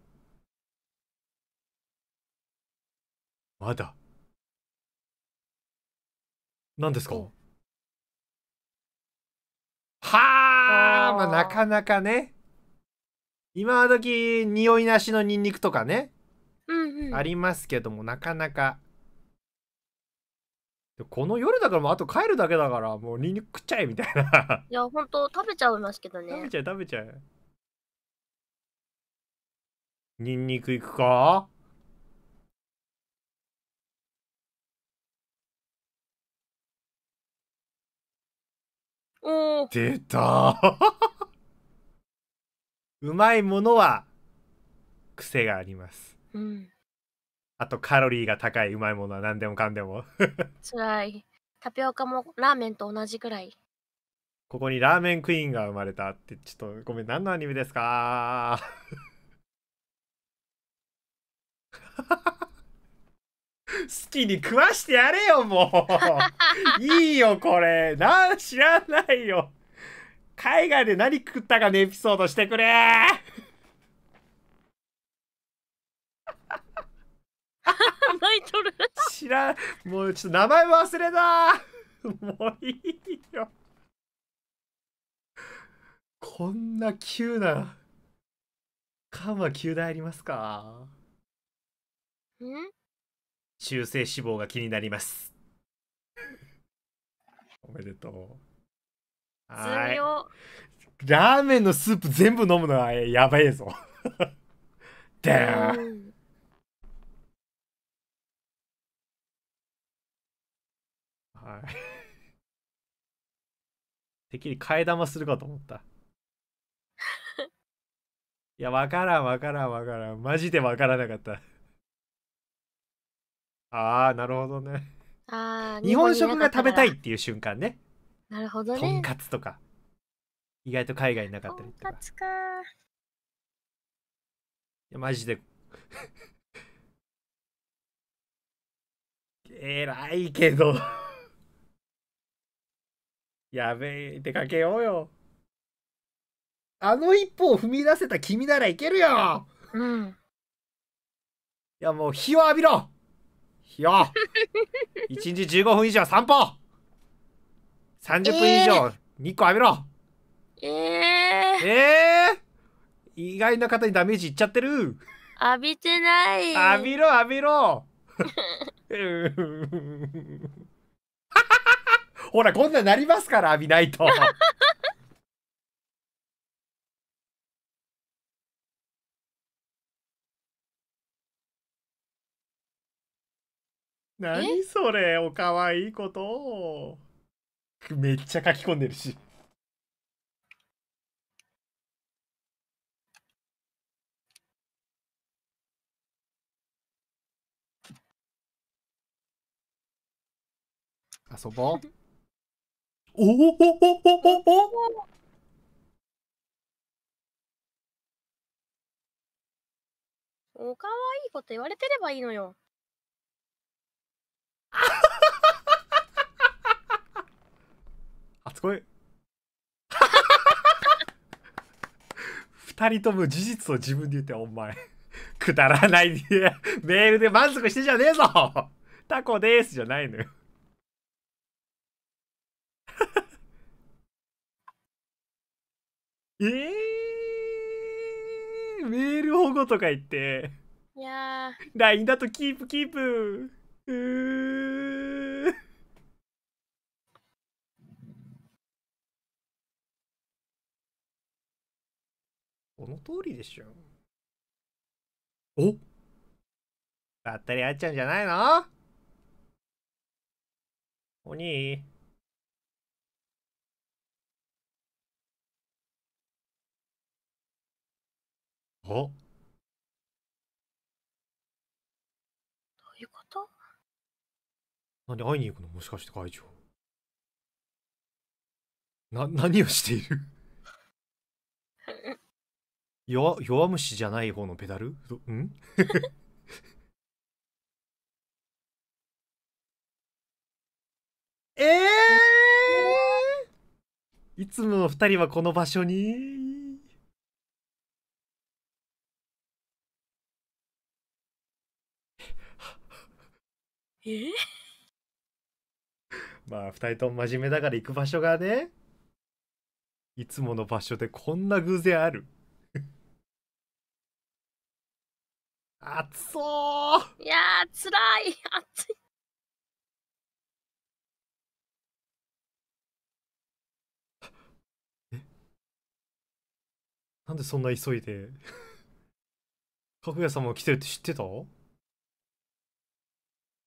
まだ何ですか、はあまあなかなかね今時匂いなしのニンニクとかね、うんうん、ありますけどもなかなかこの夜だからもうあと帰るだけだからもうニンニク食っちゃえみたいないやほんと食べちゃいますけどね食べちゃえ食べちゃえニンニクいくかお出た うまいものは癖があります、うんあとカロリーが高いうまいものは何でもかんでもつらいタピオカもラーメンと同じくらいここにラーメンクイーンが生まれたってちょっとごめん何のアニメですか 好きに食わしてやれよもう いいよこれな知らないよ海外で何食ったかのエピソードしてくれマイトル知らんもうちょっと名前忘れたもういいよこんな急な缶は急でありますかん中性脂肪が気になりますおめでとうはいラーメンのスープ全部飲むのはやばいぞ ダーンはい。き り替え玉するかと思った。いや、分からん、分からん、分からん。マジで分からなかった。ああ、なるほどね。あ日本食が食べたいっていう瞬間ね。なるほどね。とんかつとか。意外と海外になかったりとか。とんかつか。いや、マジで。え らいけどやべえ、出かけようよ。あの一歩を踏み出せた君ならいけるよ。うん。いや、もう日を浴びろ 日を !1 日15分以上散歩 !30 分以上日光浴びろ、ええー、えー、意外な方にダメージいっちゃってる浴びてない浴びろ浴びろほら、こんななりますから、びないと。何それおかわいいことめっちゃ書き込んでるし 遊ぼうおおおおおおおおかわいいこと言われてればいいのよ。あ初恋二人とも事実を自分で言ってお前くだらないでメールで満足してじゃねえぞタコですじゃないのよえー、メール保護とか言って。いやー。LINE だとキープキープ。うー。この通りでしょ。おばったり会っちゃうんじゃないのお兄おどういうこと何会いに行くのもしかして会長。な、何をしている 弱、弱虫じゃない方のペダルうんえ えー、いつもの2人はこの場所にえ まあ2人とも真面目だから行く場所がねいつもの場所でこんな偶然ある 暑そういやつらい 暑いえなんでそんな急いでかぐや様が来てるって知ってた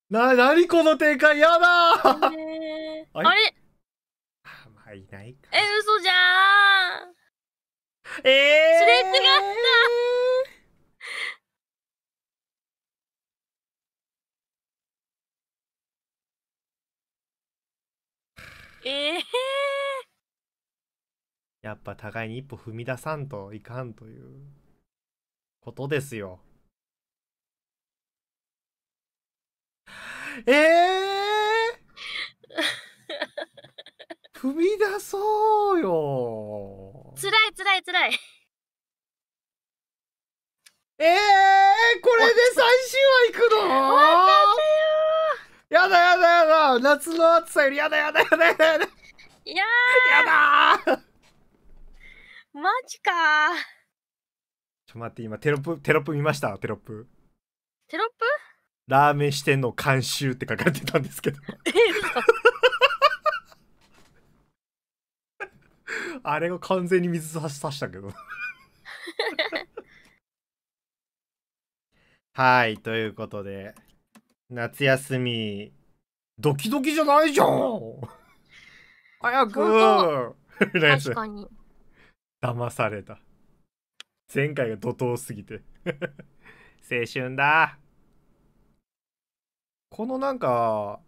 な、なにこの展開やだあれあれまあ、いないか。え、嘘じゃーんええー、すれ違ったええー、やっぱ互いに一歩踏み出さんといかんということですよ。ええー、踏み出そうよ。辛い辛い辛い。ええー、これで最終話行くの終わったよやだやだやだ夏の暑さよりやだやだやだやだやだいやだマジかちょ待って今テロップテロップ見ましたテロップテロップラーメン支店の監修って書かれてたんですけどあれが完全に水差ししたけどはいということで夏休みドキドキじゃないじゃん早く確かに騙された前回が怒涛すぎて青春だこのなんか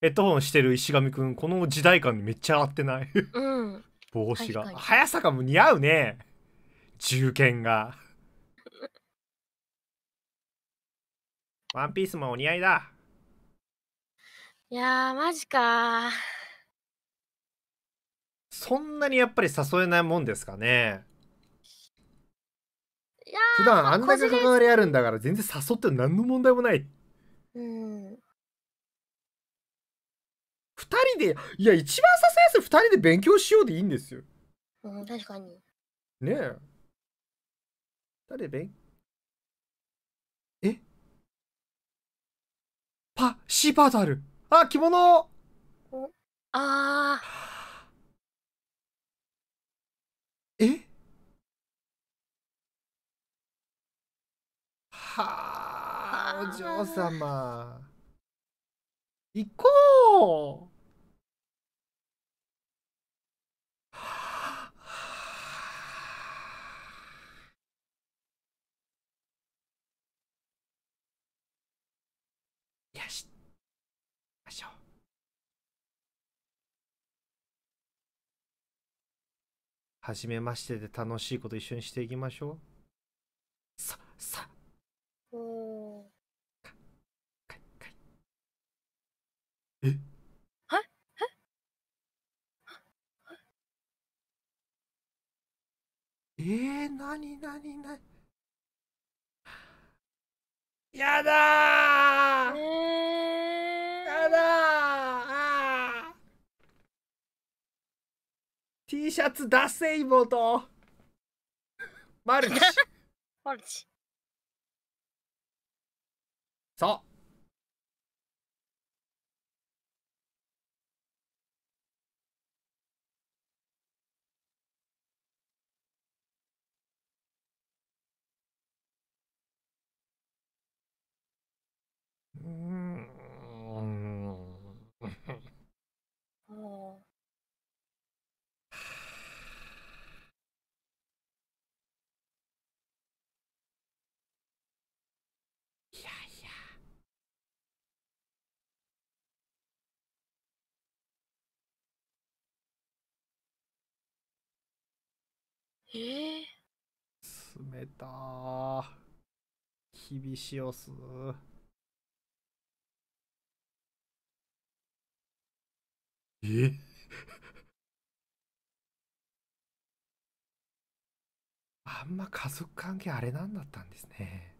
ヘッドホンしてる石上くんこの時代感にめっちゃ合ってないうん、帽子がさかも似合うね銃剣がワンピースもお似合いだいやーマジかそんなにやっぱり誘えないもんですかね普段あんだけ関わりあるんだから全然誘って何の問題もないうん。二人で、いや、一番さすい2二人で勉強しようでいいんですよ。うん、確かに。ねえ。二人で勉えパ、シーパーあ着物ああ。えはあ。お嬢様。行こうはじめましてで楽しいこと一緒にしていきましょう。さ、さ。えはええー、なになになにやだー、えー、やだーあー T シャツ出せ妹マルチ マルチそうえー、冷た厳しおすえ あんま家族関係あれなんだったんですね。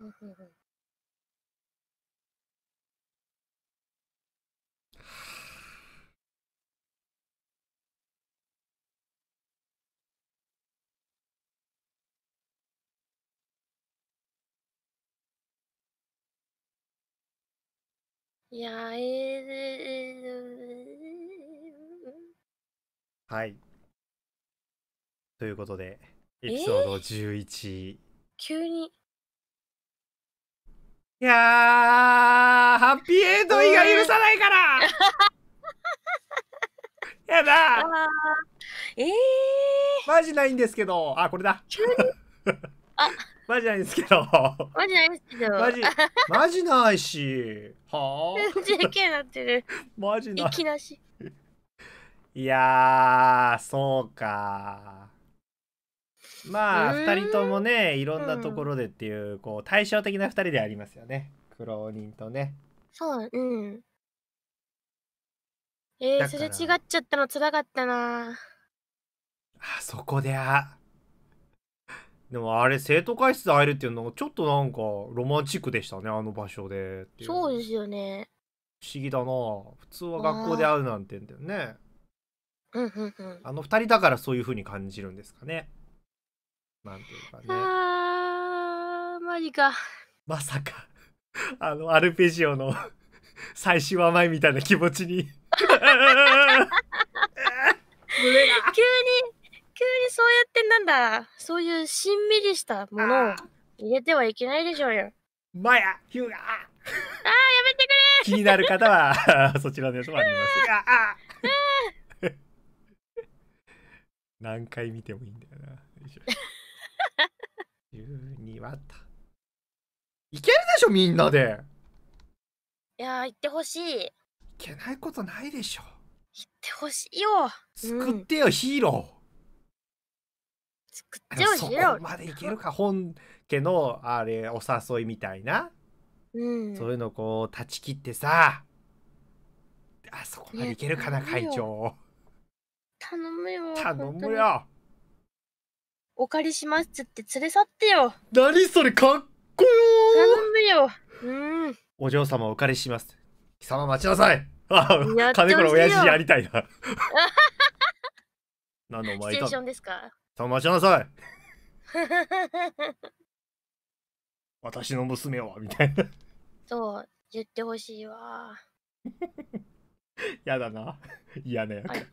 うんやえる。はい。ということで、エピソード11。急に。いやー、ハッピーエンド以外許さないから やだええー、マジないんですけど、あ、これだ。急に。あ、マジないですけど。マジないですけど。マジ、マジないし。はあ。j えなってる。マジない。きなし。いやそうか。まあ、二人ともね、いろんなところでっていう、こう、対照的な二人でありますよね。苦労人とね。そう、うん。えー、それ違っちゃったのつらかったな。あそこであでもあれ生徒会室で会えるっていうのがちょっとなんかロマンチックでしたねあの場所でそうですよね不思議だな普通は学校で会うなんてんだよねあの2人だからそういう風に感じるんですかねなんていうかねあマジかまさか あのアルペジオの 最終話前みたいな気持ちに 急に急にそうやってなんだ、そういうしんみりしたものを入れてはいけないでしょうよ。マヤ、ヒューガー。ああ、やめてくれ気になる方は そちらのやつもありますが。何回見てもいいんだよな。12話と。いけるでしょ、みんなで。いやー、行ってほしい。いけないことないでしょ。行ってほしいよ。作ってよ、うん、ヒーロー。作っちゃうしよそこまでいけるか本家のあれお誘いみたいな、うん、そういうのこう断ち切ってさあそこまでいけるかな、会長頼むよ頼むよお借りしますって連れ去ってよ何それかっこよ頼むようんお嬢様お借りします貴様待ちなさいあ金子の親父やりたいな何 のお前いステーションですかさあ待ちなさい 私の娘はみたいなそう言ってほしいわ やだな嫌な役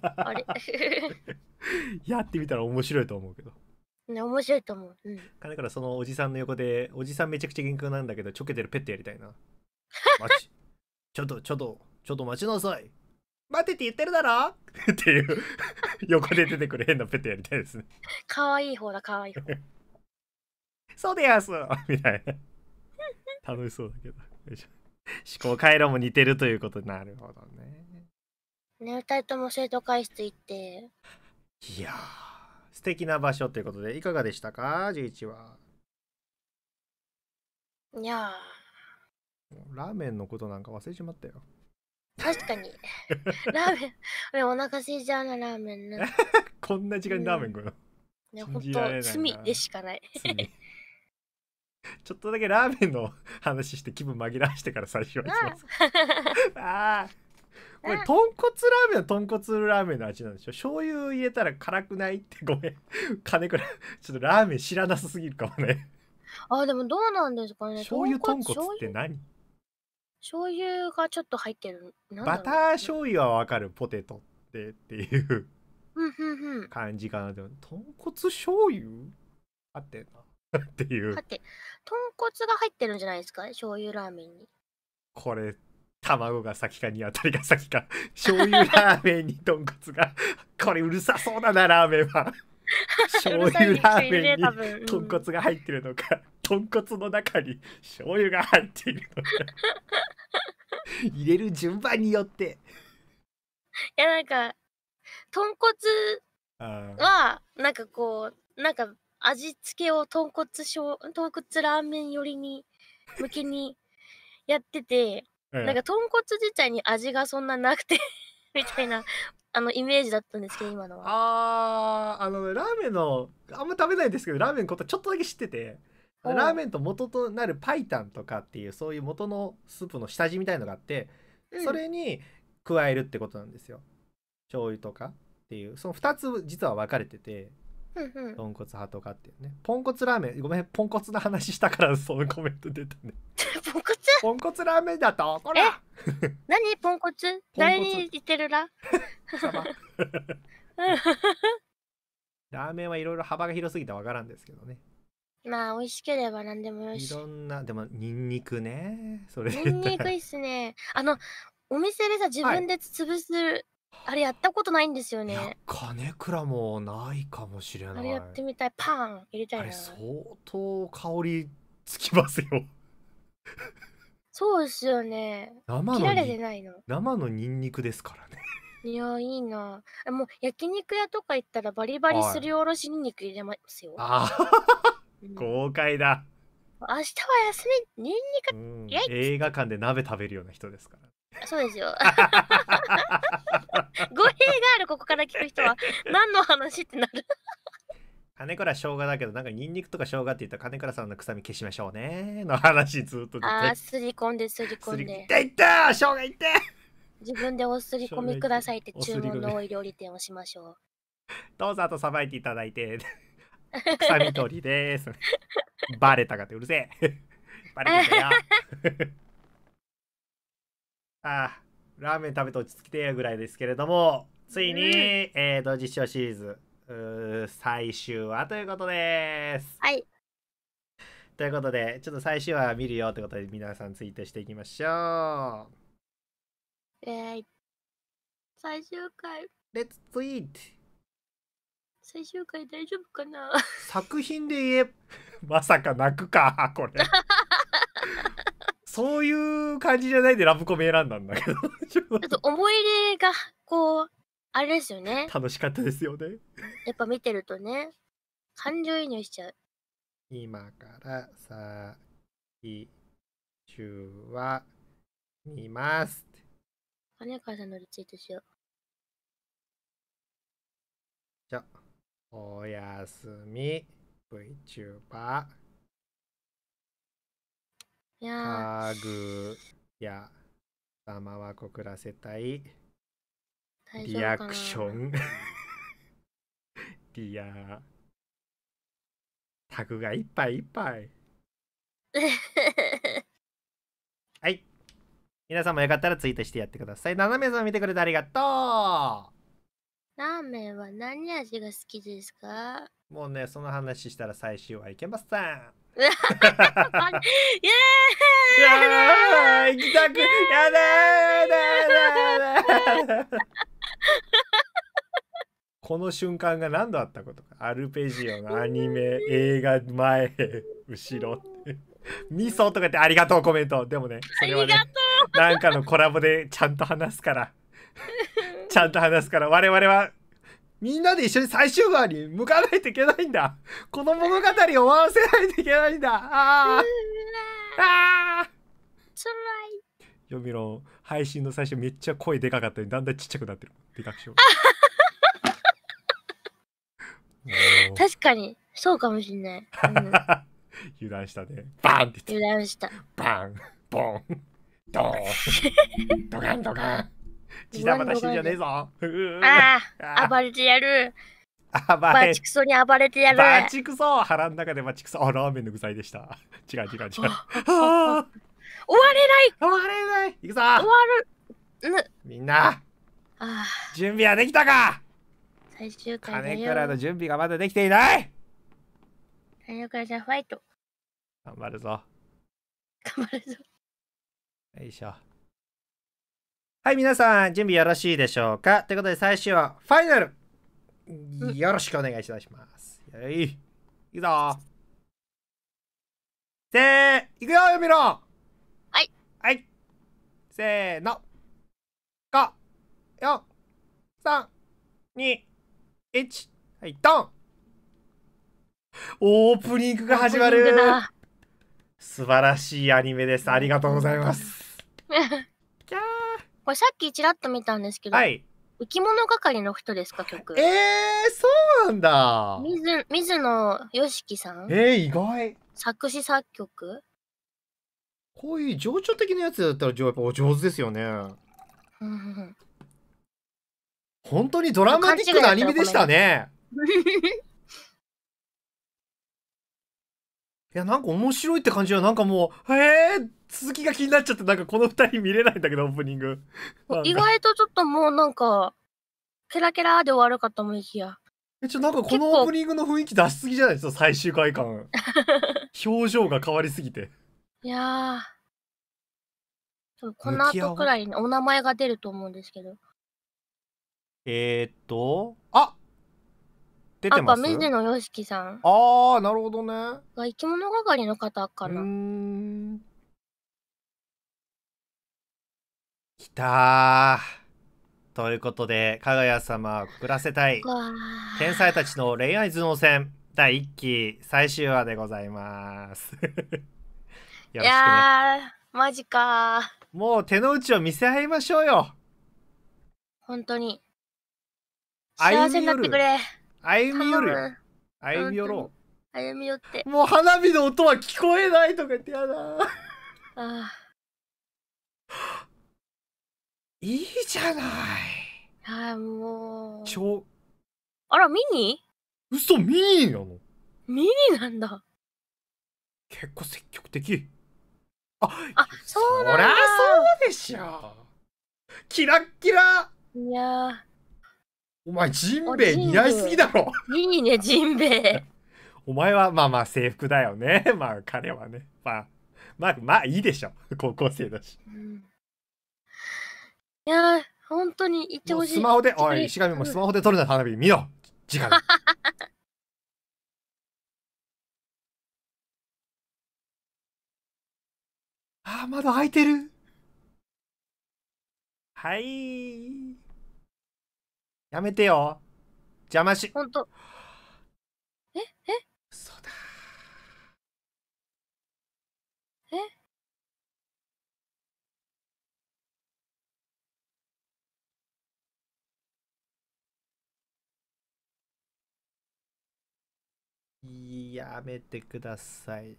あれ やってみたら面白いと思うけど面白いと思う、うん、彼からそのおじさんの横でおじさんめちゃくちゃ元気なんだけどちょけてるペットやりたいなちょっとちょっとちょっと待ちなさい待てって言ってるだろっていう横で出てくる変なペットやりたいですね可愛い方だ可愛い方そうでやす みたいな楽しそうだけど思考回路も似てるということになるほどねね二人とも生徒会室行っていや素敵な場所ということでいかがでしたか11はいやラーメンのことなんか忘れちまったよ確かに。ラーメン、俺お腹空いちゃうな、ラーメンな。こんな時間にラーメン食うの、ね、ほんと、罪でしかない。ちょっとだけラーメンの話して気分紛らわしてから最初はああ。これ豚骨ラーメンは豚骨ラーメンの味なんでしょ醤油入れたら辛くないってごめん。金倉、ちょっとラーメン知らなさすぎるかもね。あ、でもどうなんですかね。醤油豚骨って何醤油がちょっと入ってる。バター醤油はわかる、ポテトってっていう感じかな。でも、豚骨醤油あってな。っていう。て、豚骨が入ってるんじゃないですか醤油ラーメンに。これ、卵が先かにあたりが先か。醤油ラーメンに豚骨が。これうるさそうだな、ラーメンは。醤油ラーメンに豚骨が入ってるのか。豚骨の中に 醤油が入っているの 入れる順番によっていやなんか豚骨はなんかこうなんか味付けを豚骨醤豚骨ラーメン寄りに向けに やってて、うん、なんか豚骨自体に味がそんななくてみたいなあのイメージだったんですけど今のはあああのラーメンのあんま食べないんですけどラーメンのことちょっとだけ知っててラーメンと元となるパイタンとかっていうそういう元のスープの下地みたいのがあってそれに加えるってことなんですよ醤油とかっていうその2つ実は分かれてて豚骨派とかっていうねポンコツラーメンごめんポンコツの話したからそのコメント出たね ポンコツポンコツラーメンだとこれ何ポンコツ誰に似てるら ラーメンはいろいろ幅が広すぎて分からんですけどねまあ美味しければ何でもよいろんなでもニンニクねそれニンニクいいっすねあのお店でさ自分で潰す、あれやったことないんですよね金倉もないかもしれないあれやってみたいパン入れたあれ相当香りつきますよそうですよね生切のられてないの生のニンニクですからねいやいいなあもう焼肉屋とか行ったらバリバリすりおろしニンニク入れますよああ豪快だ明日は休みにんにク、映画館で鍋食べるような人ですからそうですよ 語弊があるここから聞く人は何の話ってなる金倉生姜だけどなんかにんにくとか生姜って言ったら金倉さんの臭み消しましょうねの話ずっとああすり込んですり込んでったいった生姜いって自分でおすり込みくださいって注文の多い料理店をしましょうどうぞあとさばいていただいて臭み取りです。バレたかってうるせえ。バレたよ。あラーメン食べて落ち着きてぐらいですけれども、ついに、うん、えーと、実証シリーズー最終話ということです。はい。ということで、ちょっと最終話見るよということで、皆さんツイートしていきましょう。えー、最終回。レッツツイート最終回大丈夫かな作品で言え まさか泣くかこれそういう感じじゃないでラブコメ選んだんだけどあ と思い入れがこうあれですよね楽しかったですよねやっぱ見てるとね感情移入しちゃう今からさあ一週は見ます金川さんのリツイートしようおやすみ VTuber いやかぐや様は告らせたいリアクションリアタグがいっぱいいっぱい はい皆さんもよかったらツイートしてやってください斜めさん見てくれてありがとうラーメンは何味が好きですかもうね、その話したら最終はいけません。イ エーイ行きたくやだこの瞬間が何度あったことか。アルペジオのアニメ、映画前、後ろ。味噌とか言ってありがとうコメント。でもね、それはね、なんかのコラボでちゃんと話すから。ちゃんと話すから我々はみんなで一緒に最終話に向かないといけないんだこの物語を終わらせないといけないんだああああつらいよみろ配信の最初めっちゃ声でかかったのにだんだんちっちゃくなってるでかくしよう 確かにそうかもしんない、うん、油断したねバーンって油断したバーンボンドーンドカンドカンジタバタしんじゃねえぞ。ああ、暴れてやる。暴れ。バチクソに暴れてやる。バチクソ腹の中でバチクソ。あ、ラーメンの具材でした。違う違う違う。終われない終われない行くぞ終わるみんな準備はできたか最終回金倉の準備がまだできていない金倉じゃファイト頑張るぞ頑張るぞよいしょはい、皆さん、準備よろしいでしょうかということで、最終話、ファイナルよろしくお願いします。よい。いくぞせー、いくよ、読みろはい。はい。せーの。5、4、3、2、1。はい、ドンオープニングが始まる素晴らしいアニメです。ありがとうございます。キャーこれさっきちらっと見たんですけど、はい、生き物係の人ですか曲えー、そうなんだ水水野良樹さんえー、意外作詞作曲こういう情緒的なやつだったらやっぱお上手ですよね、ん本当にドラマティックなアニメでしたねいや、なんか面白いって感じは、なんかもう、えー、続きが気になっちゃって、なんかこの二人見れないんだけど、オープニング。意外とちょっともうなんか、ケラケラで終わるかと思いきや。え、ちょ、なんかこのオープニングの雰囲気出しすぎじゃないですか、最終回感。表情が変わりすぎて。いやー。この後くらいにお名前が出ると思うんですけど。えー、っと、あ出てあ、まバすメの y o s さんああ、なるほどね。が生き物係の方かうーん。きたー。ということで、かがや様をくくらせたい、天才たちの恋愛頭脳戦、第1期最終話でございます。よろしくいやー、マジかー。もう手の内を見せ合いましょうよ。本当に。幸せになってくれ。歩み寄るよ。歩み寄ろう。歩み寄って。もう花火の音は聞こえないとか言ってやだ。ああ。いいじゃない。あい、もう。ち超。あら、ミニ嘘、ミニなのミニなんだ。結構積極的。あ、あそうなんだ。そりゃそうでしょ。キラッキラ。いやお前ジンベエ似合いすぎだろいいねジンベエ お前はまあまあ制服だよね まあ彼はねまあまあまあいいでしょ 高校生だし、いや本当に行ってほしいスマホでおい石神もスマホで撮るな花火見ろ時間あ窓開いてるはいやめてよ。邪魔し。ほんと。ええうだ。えやめてください。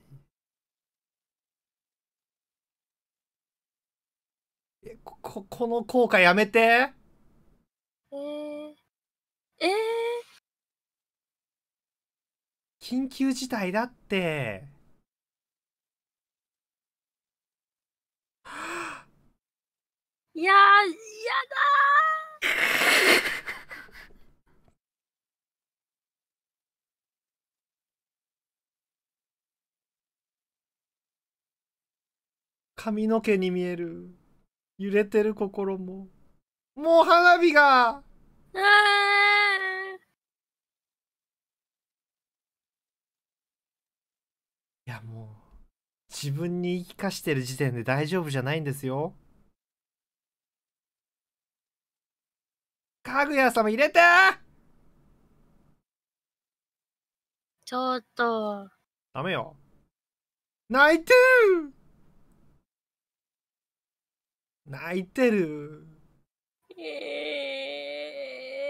え、こ、この効果やめてえー、えー、緊急事態だって。いやー、嫌だ 髪の毛に見える揺れてる心も。もう花火がいやもう自分に言い聞かしてる時点で大丈夫じゃないんですよかぐや様入れてちょっとダメよ泣いてる泣いてる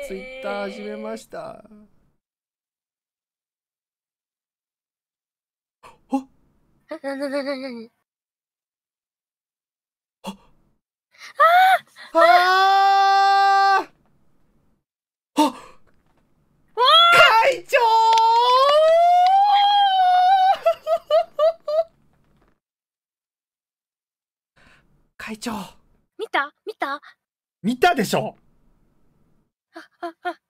ツイッター始めましたあなななななああああ会長会長見た見た見たでしょあああ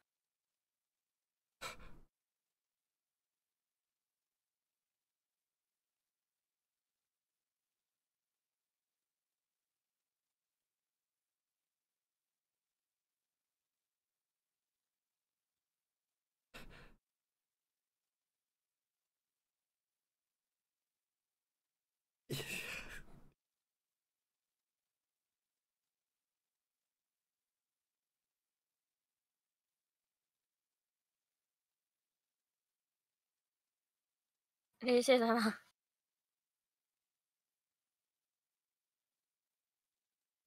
冷静だな。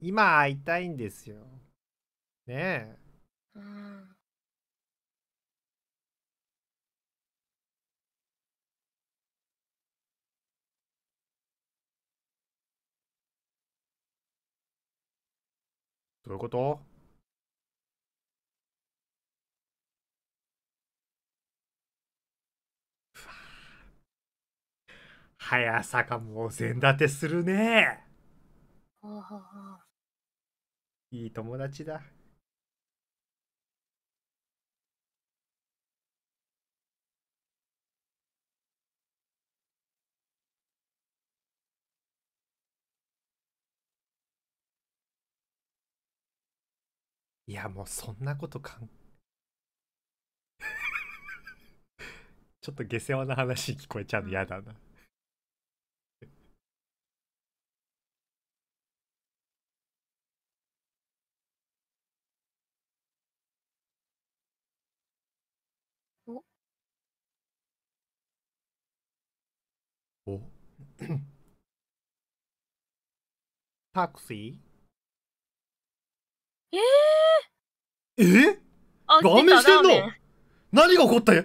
今会いたいんですよ。ねえ。うん。どういうこと早坂もお膳立てするねいい友達だいやもうそんなことかん ちょっと下世話な話聞こえちゃうの嫌だなタクシーえー、えラーメンしてんの何が起こったおお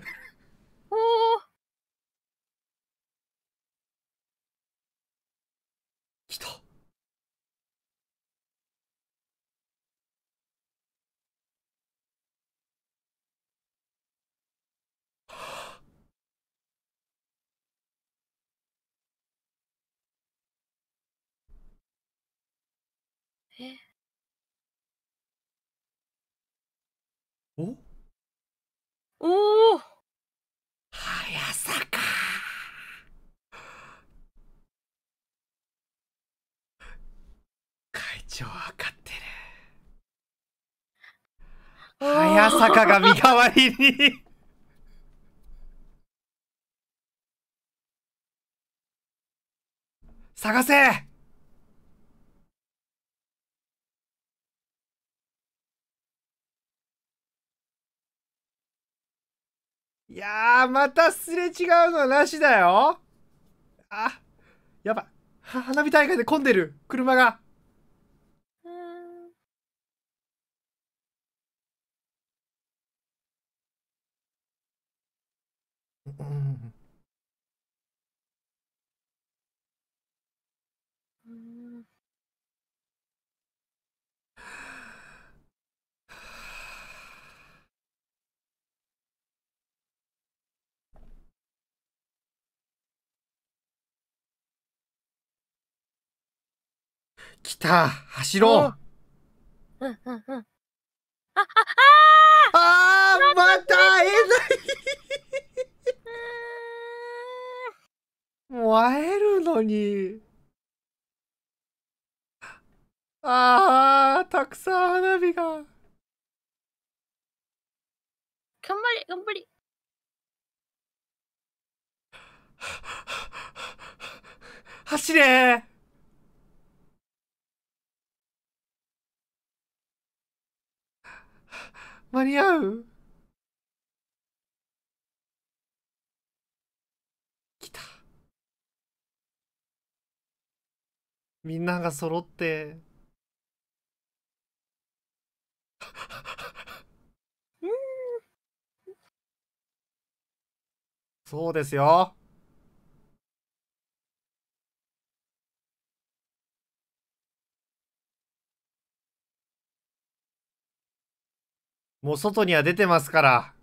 おお早さか会長はかってる早坂が身代わりに 探せいやー、またすれ違うのなしだよ。あ、やば。花火大会で混んでる。車が。来た走ろうあ、あ、また会えないもう会えるのに。ああ、たくさん花火が。頑張れ、頑張れ。走れ間に合う来たみんなが揃ってそうですよ。もう外には出てますから。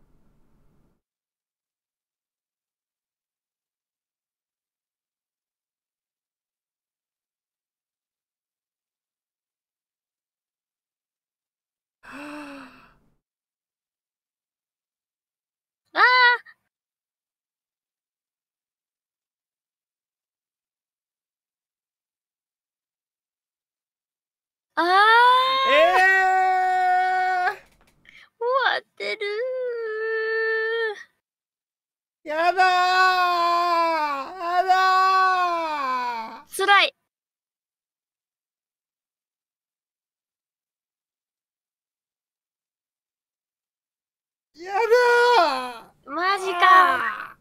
ああええーってるやだやだつらいやだマジか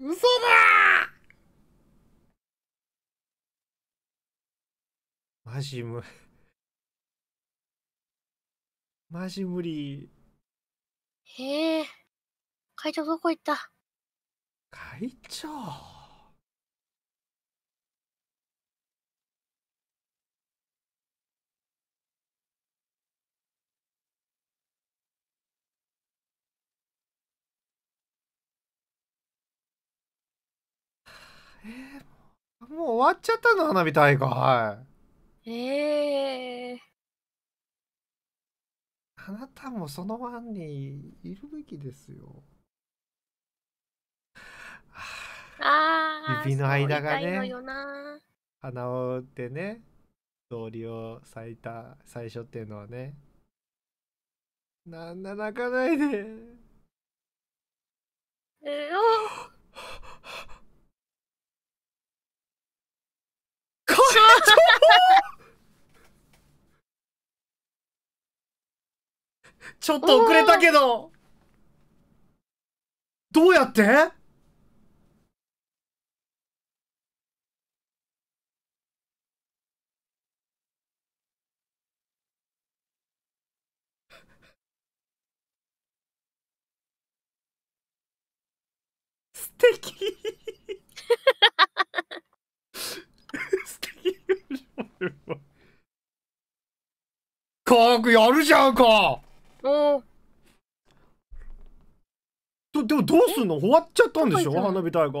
嘘だマジ無マジ無理。へえ。会長どこ行った会長。えー、もう終わっちゃったの花火大会。ええーあなたもその案にいるべきですよ。指の間がね鼻を打ってね道理を咲いた最初っていうのはねなんだ泣かないでえよこれちょちょっと遅れたけどどうやって素敵 素科学やるじゃんかとでもどうすんの終わっちゃったんでしょ花火大会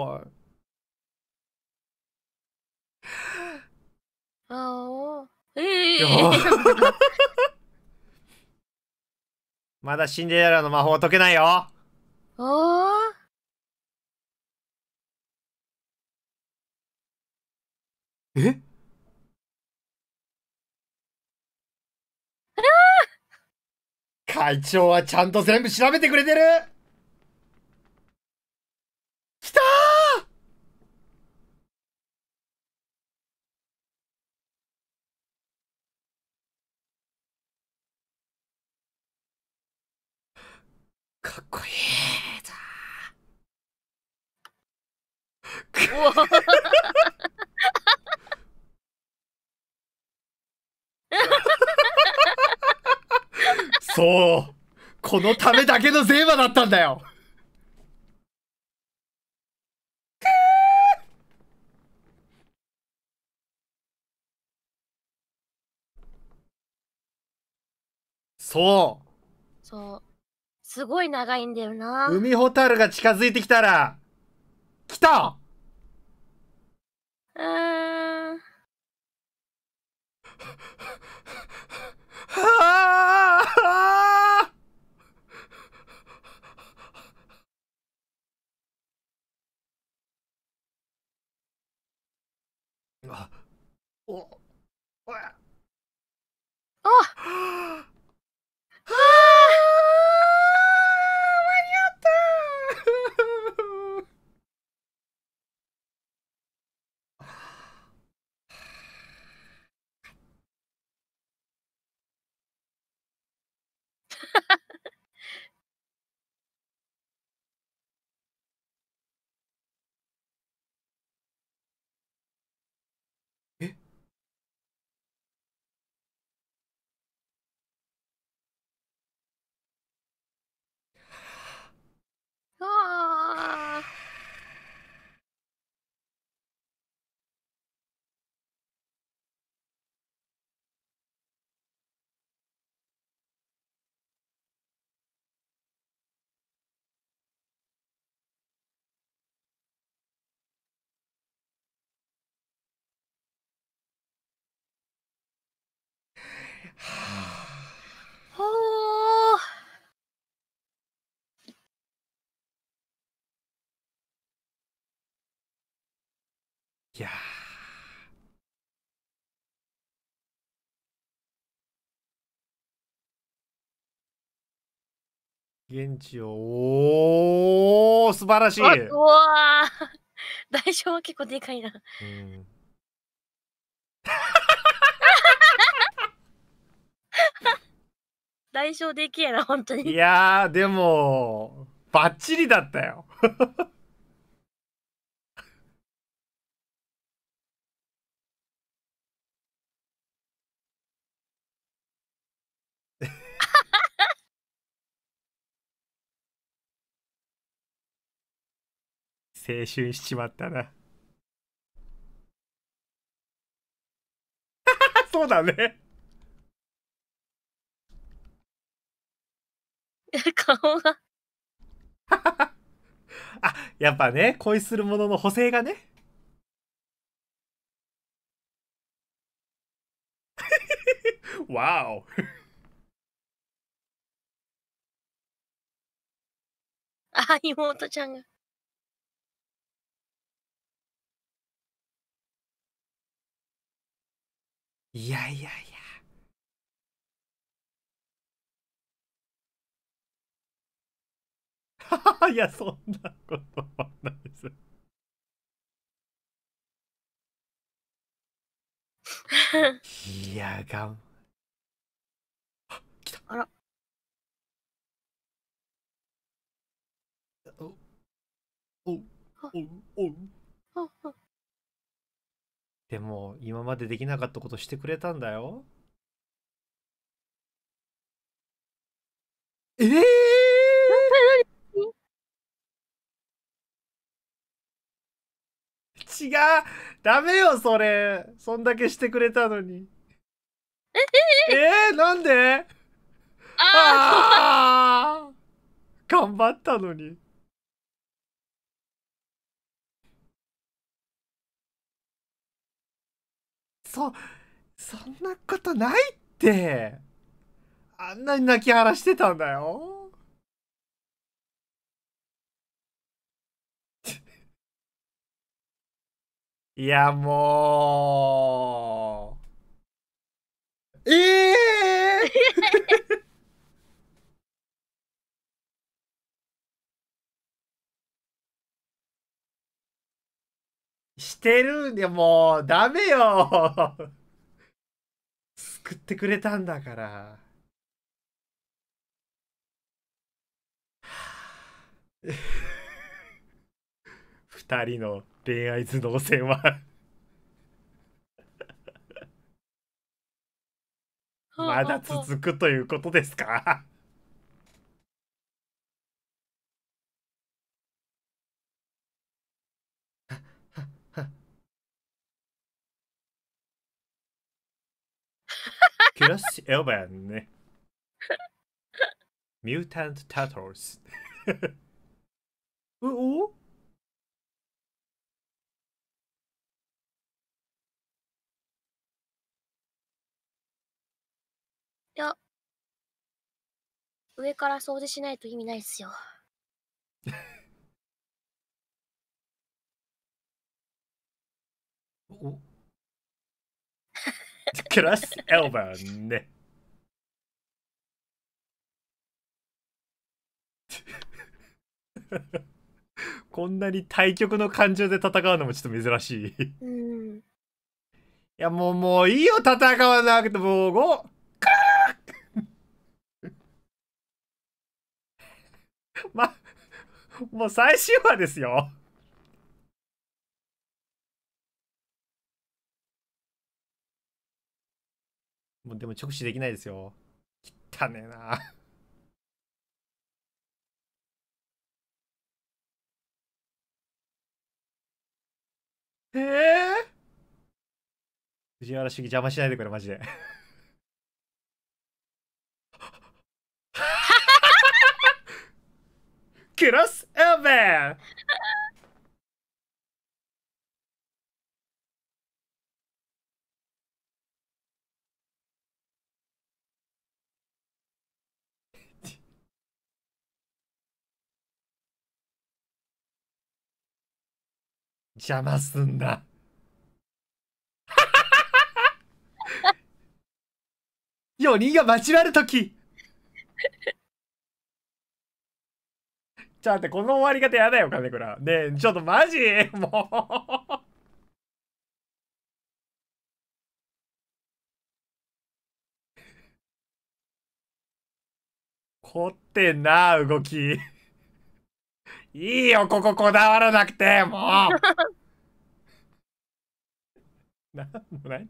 ああえ まだシンデレラの魔法解けないよああえあら会長はちゃんと全部調べてくれてるきたーかっこいいだ。このためだけのゼーマだったんだよそうそうすごい長いんだよな海ホタルが近づいてきたら来たうんあおおいや現地をおお素晴らしいうわ代償は結構でかいな、うん、代 償でけえな本当にいやでもばっちりだったよ青春しちまったな そうだね 顔が あやっぱね恋する者の補正がねわおあ妹ちゃんがいやいやいや。いや、そんなことはないです。いや、がん。来た。あら。お。お。お。お。お。でも今までできなかったことしてくれたんだよええー、違うダメよそれそんだけしてくれたのにえー、なんでああ頑張ったのにそそんなことないってあんなに泣きはらしてたんだよ いやもうえ えーてるんで、もう、ダメよ 救ってくれたんだから。二人の恋愛頭脳戦はまだ続くということですかクラス・エヴァンね。ミュータント・タトルス。うおいや、上から掃除しないと意味ないっすよ。お Cross elbow. こんなに対局の感情で戦うのもちょっと珍しいいや、もう、もういいよ、戦わなくて、もう、ご、カ ま、もう最終話ですよもうでも直視できないですよ。汚ねえな。ええー、藤原主義邪魔しないでくれ、マジで。クロスオーバー邪魔すんだ。四 人が交わる時。ちょっと待って、この終わり方やだよ、金倉。ねえ、ちょっとマジもう凝ってんな、動き。いいよ、こここだわらなくて、もう。なんもない。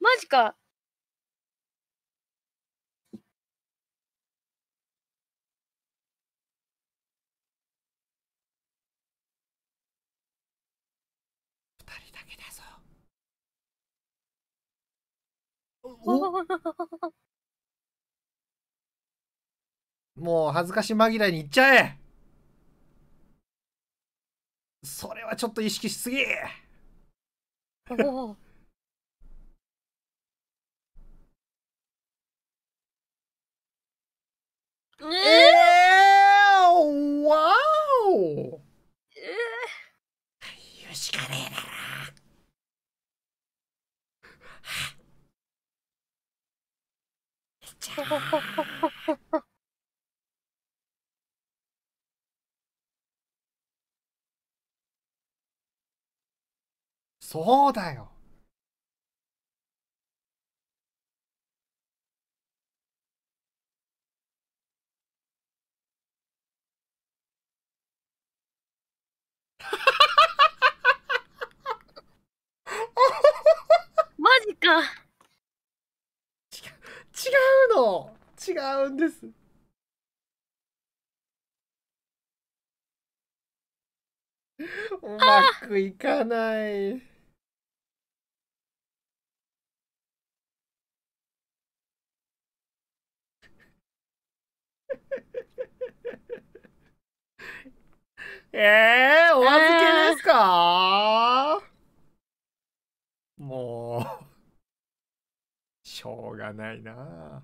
マジか。もう恥ずかし紛れに行っちゃえそれはちょっと意識しすぎ えーそうだよ。の違うんですうまくいかない えー、お預けですか、もうしょうがないな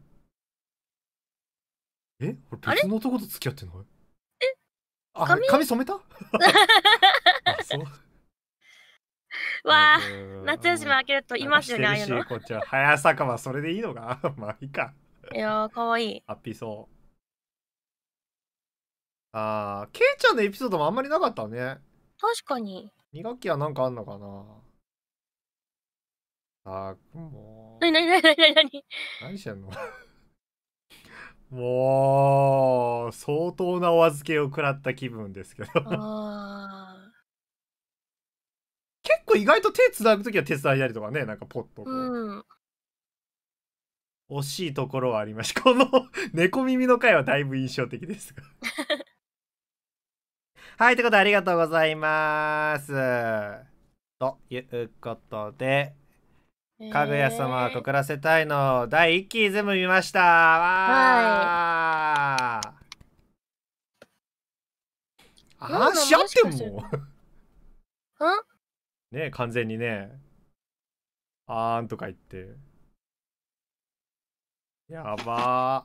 えれ別の男と付き合ってんの?。えあ髪髪染めた わあ、夏休み明けるといますよね、ああいうの。こっちは早坂はそれでいいのか まあいいか。いやかわいい。ハッピーそう。ああ、ケイちゃんのエピソードもあんまりなかったね。確かに。2学期はなんかあんのかなあー、もう。なになになになになに何してんのもう相当なお預けを食らった気分ですけど 結構意外と手つなぐ時は手伝いだりとかねなんかポッとこう、うん、惜しいところはありましこの 猫耳の回はだいぶ印象的ですが はいということでありがとうございますということでかぐや様はくらせたいの第1期全部見ましたわーあし合ってんもん ねえ完全にねあーんとか言ってやばー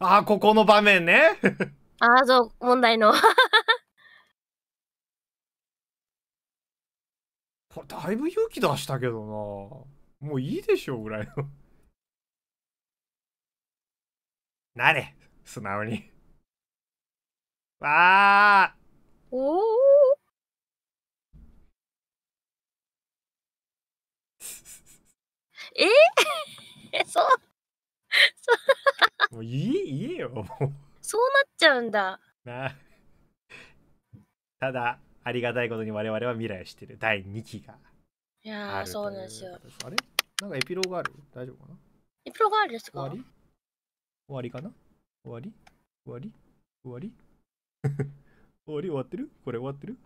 あーここの場面ね ああそう問題のだいぶ勇気出したけどなもういいでしょうぐらいのなれ素直にわあおおえー、そう もういい、いいよもうそうなっちゃうんだなただありがたいことに我々は未来を知ってる第2期がいやーそうなんですよあれなんかエピローグある大丈夫かなエピローグあるですか終わり終わりかな終わり終わり終わり 終わり終わってるこれ終わってる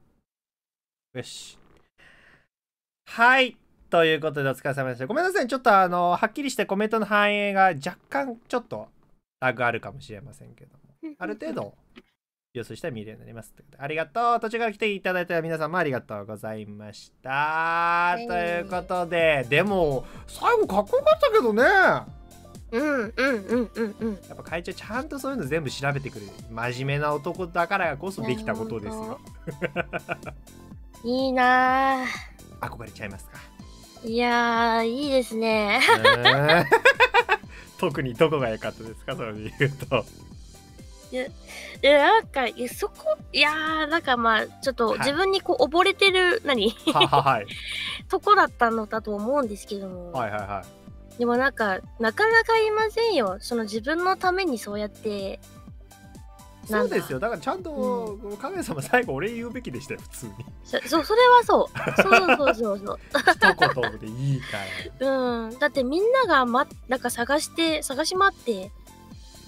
よし。はい。ということでお疲れ様でした。ごめんなさい。ちょっとあの、はっきりしてコメントの反映が若干ちょっとラグあるかもしれませんけども。ある程度予想したら見れるようになります。ありがとう途中から来ていただいた皆さんもありがとうございました。ということででも最後かっこよかったけどねうんうんうんうんうんやっぱ会長ちゃんとそういうの全部調べてくれる真面目な男だからこそできたことですよいいな憧れちゃいますかいやいいですね特にどこが良かったですかそれで言うといや、いやなんか、いやそこ、いやー、なんかまあ、ちょっと自分にこう溺れてる、何はい、とこだったのだと思うんですけども。はいはいはい。でもなんか、なかなか言いませんよ。その自分のためにそうやって、そうですよだからちゃんと、うん、神様最後俺言うべきでしたよ普通にそそそれはそうそうそうそうそう一言でいいからうんだってみんなが、ま、なんか探して探し回って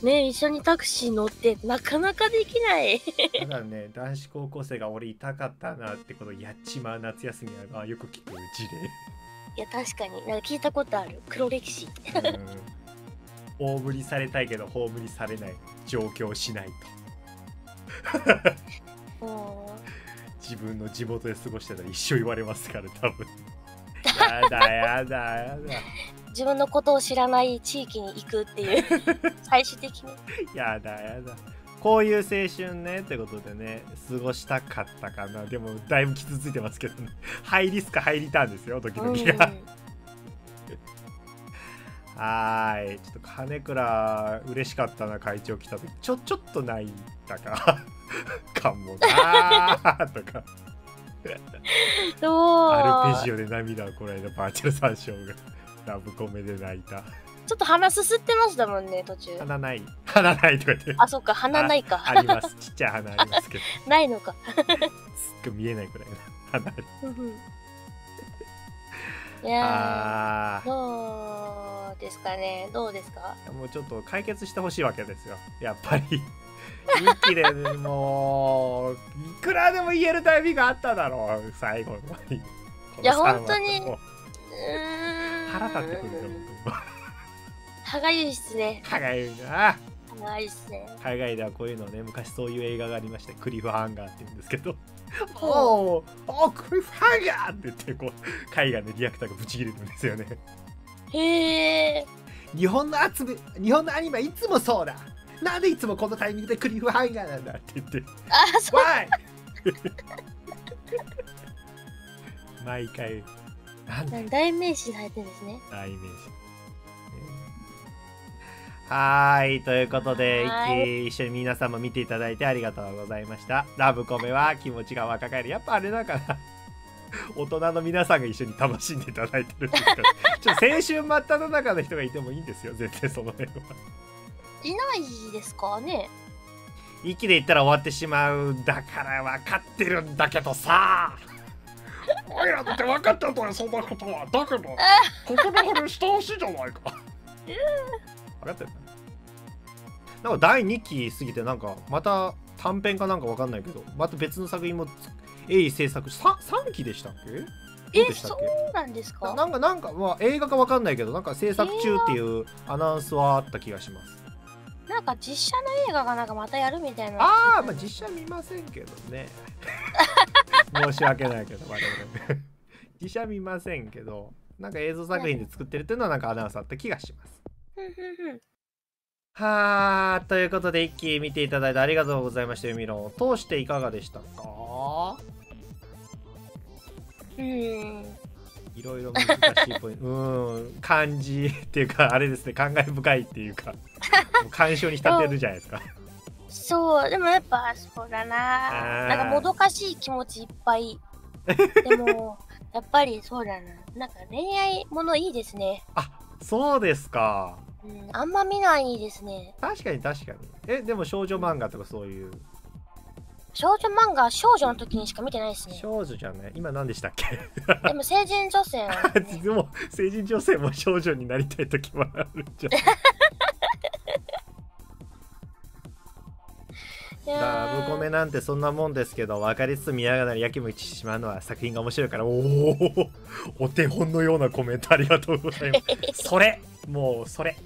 ね一緒にタクシー乗ってなかなかできないただね男子高校生が俺痛かったなってことやっちまう夏休みは よく聞く事例いや確かになんか聞いたことある黒歴史大振りされたいけど葬りされない状況しないと 自分の地元で過ごしてたら一生言われますから多分やだやだやだ自分のことを知らない地域に行くっていう 最終的にやだやだこういう青春ねってことでね過ごしたかったかなでもだいぶ傷ついてますけどねハイリスクハイリターンですよ時々が、うん はーはいちょっと金倉嬉しかったな会長来た時ちょちょっと泣いたか かもなとかアルペジオで涙をこらえたバーチャル三章がたぶこめで泣いたちょっと鼻すすってましたもんね途中鼻ない鼻ないとか言ってあそっか鼻ないかありますちっちゃい鼻ありますけど ないのかすっごい見えないくらいな。鼻ありいやどうですかねどうですかもうちょっと解決してほしいわけですよやっぱり一気でもういくらでも言えるタイミングあっただろう最後のいや本当にうん腹立ってくると思う。歯がゆいっすね。歯がゆいな。歯がゆいっすね。海外ではこういうのね、昔そういう映画がありまして、クリフハンガーって言うんですけど。おお、おクリフハンガーって言って、こう、海外のリアクターがブチ切れるんですよね。へえ。日本のアツ日本のアニメいつもそうだ。なんでいつもこのタイミングでクリフハンガーなんだって言って。あ、そう。毎回代名詞されてるんですね。代名詞。はい、ということで、一緒に皆様見ていただいてありがとうございました。ラブコメは気持ちが若返る。やっぱあれだから。大人の皆さんが一緒に楽しんでいただいてるんですちょっと青春真っ只中の人がいてもいいんですよ全然その辺はいないですかね息で言ったら終わってしまうだから分かってるんだけどさおいらだって分かったんだよそんなことはだけど心折れしてほしいじゃないか分かったよ。なんか第2期すぎてなんかまた短編かなんか分かんないけどまた別の作品も鋭意制作し 3, 3期でしたっけえしたっけそうなんですかなんかなんか、まあ、映画か分かんないけどなんか制作中っていうアナウンスはあった気がしますなんか実写の映画がなんかまたやるみたいなああま実写見ませんけどね 申し訳ないけど我々実写見ませんけどなんか映像作品で作ってるっていうのはなんかアナウンサーって気がしますはあということで一気見ていただいてありがとうございましたユミロン通していかがでしたかうんいろいろ難しいポイント うん感じっていうかあれですね感慨深いっていうか感傷に浸ってるじゃないですかそうでもやっぱそうだななんかもどかしい気持ちいっぱいでも やっぱりそうだななんか恋愛ものいいですねあそうですかうん、あんま見ないですね確かに確かにえでも少女漫画とかそういう少女漫画少女の時にしか見てないですね少女じゃない今何でしたっけでも成人女性、ね、でも成人女性も少女になりたい時はあるじゃんラブコメなんてそんなもんですけど分かりつつ見ながらやきもきししまうのは作品が面白いからおおお手本のようなコメントありがとうございます それもうそれ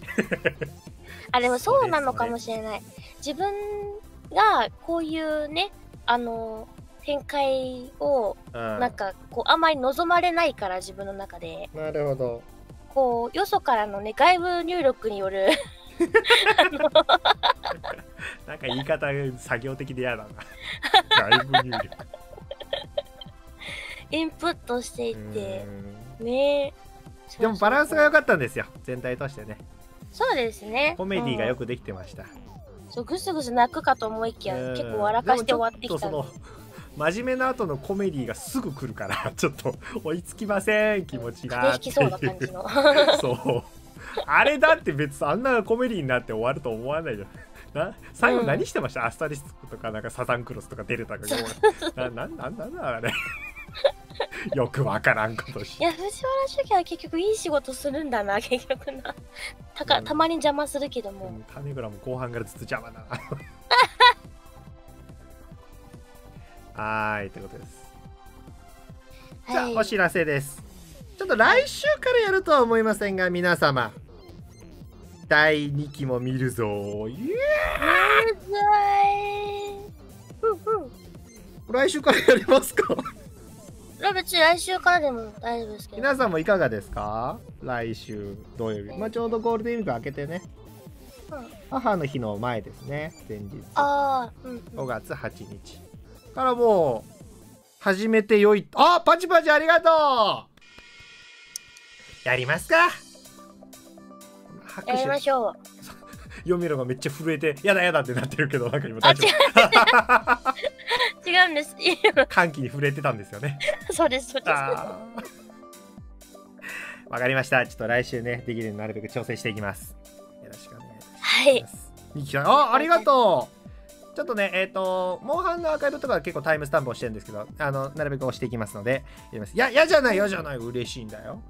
あでもそうなのかもしれない自分が、こういうね、あの、展開を、なんか、こう、あまり望まれないから、自分の中で。なるほど。こう、よそからのね、外部入力による なんか言い方作業的で嫌だな外部入力 インプットしていてねでもバランスが良かったんですよ全体としてねそうですねコメディがよくできてましたそうぐすぐす泣くかと思いきや、結構笑かして終わってきた真面目な後のコメディがすぐ来るからちょっと追いつきません気持ちがそうな感じのそうあれだって別あんなコメディになって終わると思わないじゃんな最後何してました、うん、アスタリスクとかなんかサザンクロスとかデルタがなななんなんだあれ よくわからんことしいや藤原主義は結局いい仕事するんだな 結局なたか、うん、たまに邪魔するけども、種倉グラも後半からずっと邪魔だな はいってことです、じゃあお知らせですちょっと来週からやるとは思いませんが皆様第2期も見るぞイエーイ来週からやりますかまあ別に来週からでも大丈夫ですけど。皆さんもいかがですか来週土曜日。まあちょうどゴールデンウィーク明けてね。うん、母の日の前ですね。前日。ああ、うん、うん、5月8日。からもう、始めてよい。あパチパチありがとうやりますかやりましょう。読めるがめっちゃ震えて、やだやだってなってるけど、なんか今大丈夫。違うんです。歓喜に触れてたんですよね。そうです、そうです。わかりました。ちょっと来週ね、できるようになるべく調整していきます。よろしくお願いします。はい。さん、あ、ありがとう。ちょっとね、えっ、ー、と、モンハンのアーカイブとか結構タイムスタンプをしてるんですけど、あの、なるべく押していきますので、やります。いや、嫌じゃない、嫌じゃない、嬉しいんだよ。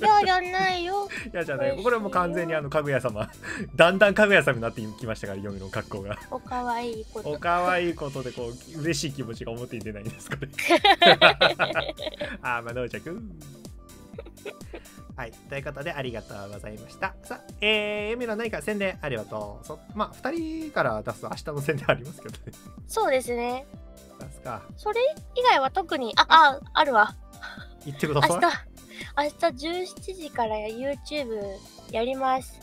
嫌じゃないよ。嫌 じゃないこれはもう完全にあの、かぐや様。だんだんかぐや様になってきましたから、読みの格好が。おかわいいこと。おかわいいことで、こう、嬉しい気持ちが表に出ないんです、かね。あまあ、どうちゃくん。はい。ということで、ありがとうございました。さあ、えー、エミラ何か宣伝ありがと、そまあ、2人から出すと明日の宣伝ありますけどね。そうですね。出すか。それ以外は特に、あ、あ、あるわ。言ってください。明日、明日17時から YouTube やります。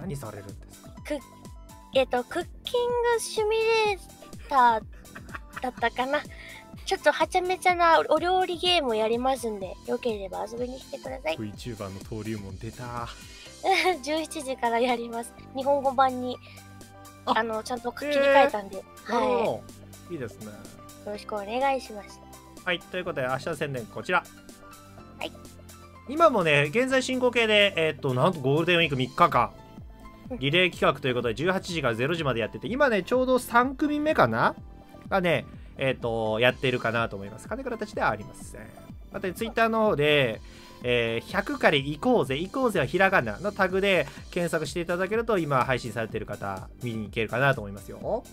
何されるんですかくえっ、ー、と、クッキングシミュレーターだったかな。ちょっとはちゃめちゃなお料理ゲームをやりますんで、よければ遊びに来てください。VTuber の登竜門出た。17 時からやります。日本語版に、あの、ちゃんと切り替えたんで。えー、はい。いいですね。よろしくお願いします。はい、ということで、明日の宣伝、こちら。はい。今もね、現在進行形で、えー、っと、なんとゴールデンウィーク3日間。リレー企画ということで18時から0時までやってて今ねちょうど3組目かながねえっ、ー、と、やってるかなと思います。金倉たちではありません。また、ツイッターの方で、えー、100から行こうぜ、行こうぜはひらがなのタグで検索していただけると、今配信されてる方、見に行けるかなと思いますよ。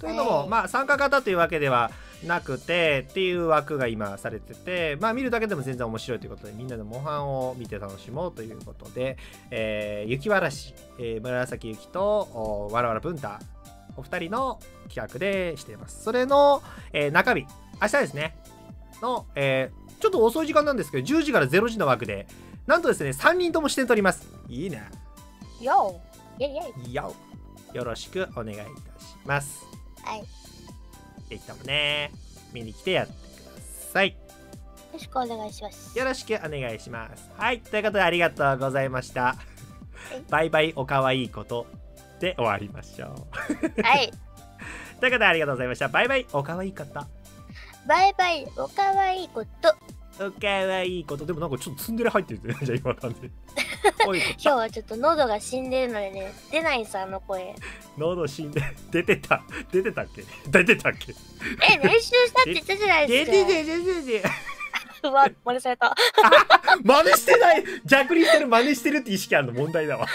というのも、まあ、参加型というわけではなくてっていう枠が今されてて、まあ、見るだけでも全然面白いということでみんなの模範を見て楽しもうということで、えー、雪わらし、えー、紫雪とわらわら文太お二人の企画でしています。それの、えー、中日、明日ですね、の、えー、ちょっと遅い時間なんですけど、10時から0時の枠で、なんとですね、3人とも視点取ります。いいね。よイェイイェイよろしくお願いいたします。はい。ぜひともね。見に来てやってください。よろしくお願いします。よろしくお願いします。はい。ということで、ありがとうございました。バイバイおかわいいこと。で終わりましょうはいということでありがとうございましたバイバイおかわいい方バイバイおかわいいことおかわいいことでもなんかちょっとツンデレ入ってる じゃあ今感じ 今日はちょっと喉が死んでるのでね出ないさあの声喉死んで出てた出てたっけ出てたっけえ練習したって言ったじゃないですか 出て出て出てうわ真似された真似してない逆にしてる真似してるって意識あるの問題だわ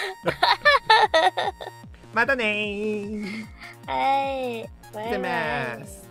またねはい。バイバイ。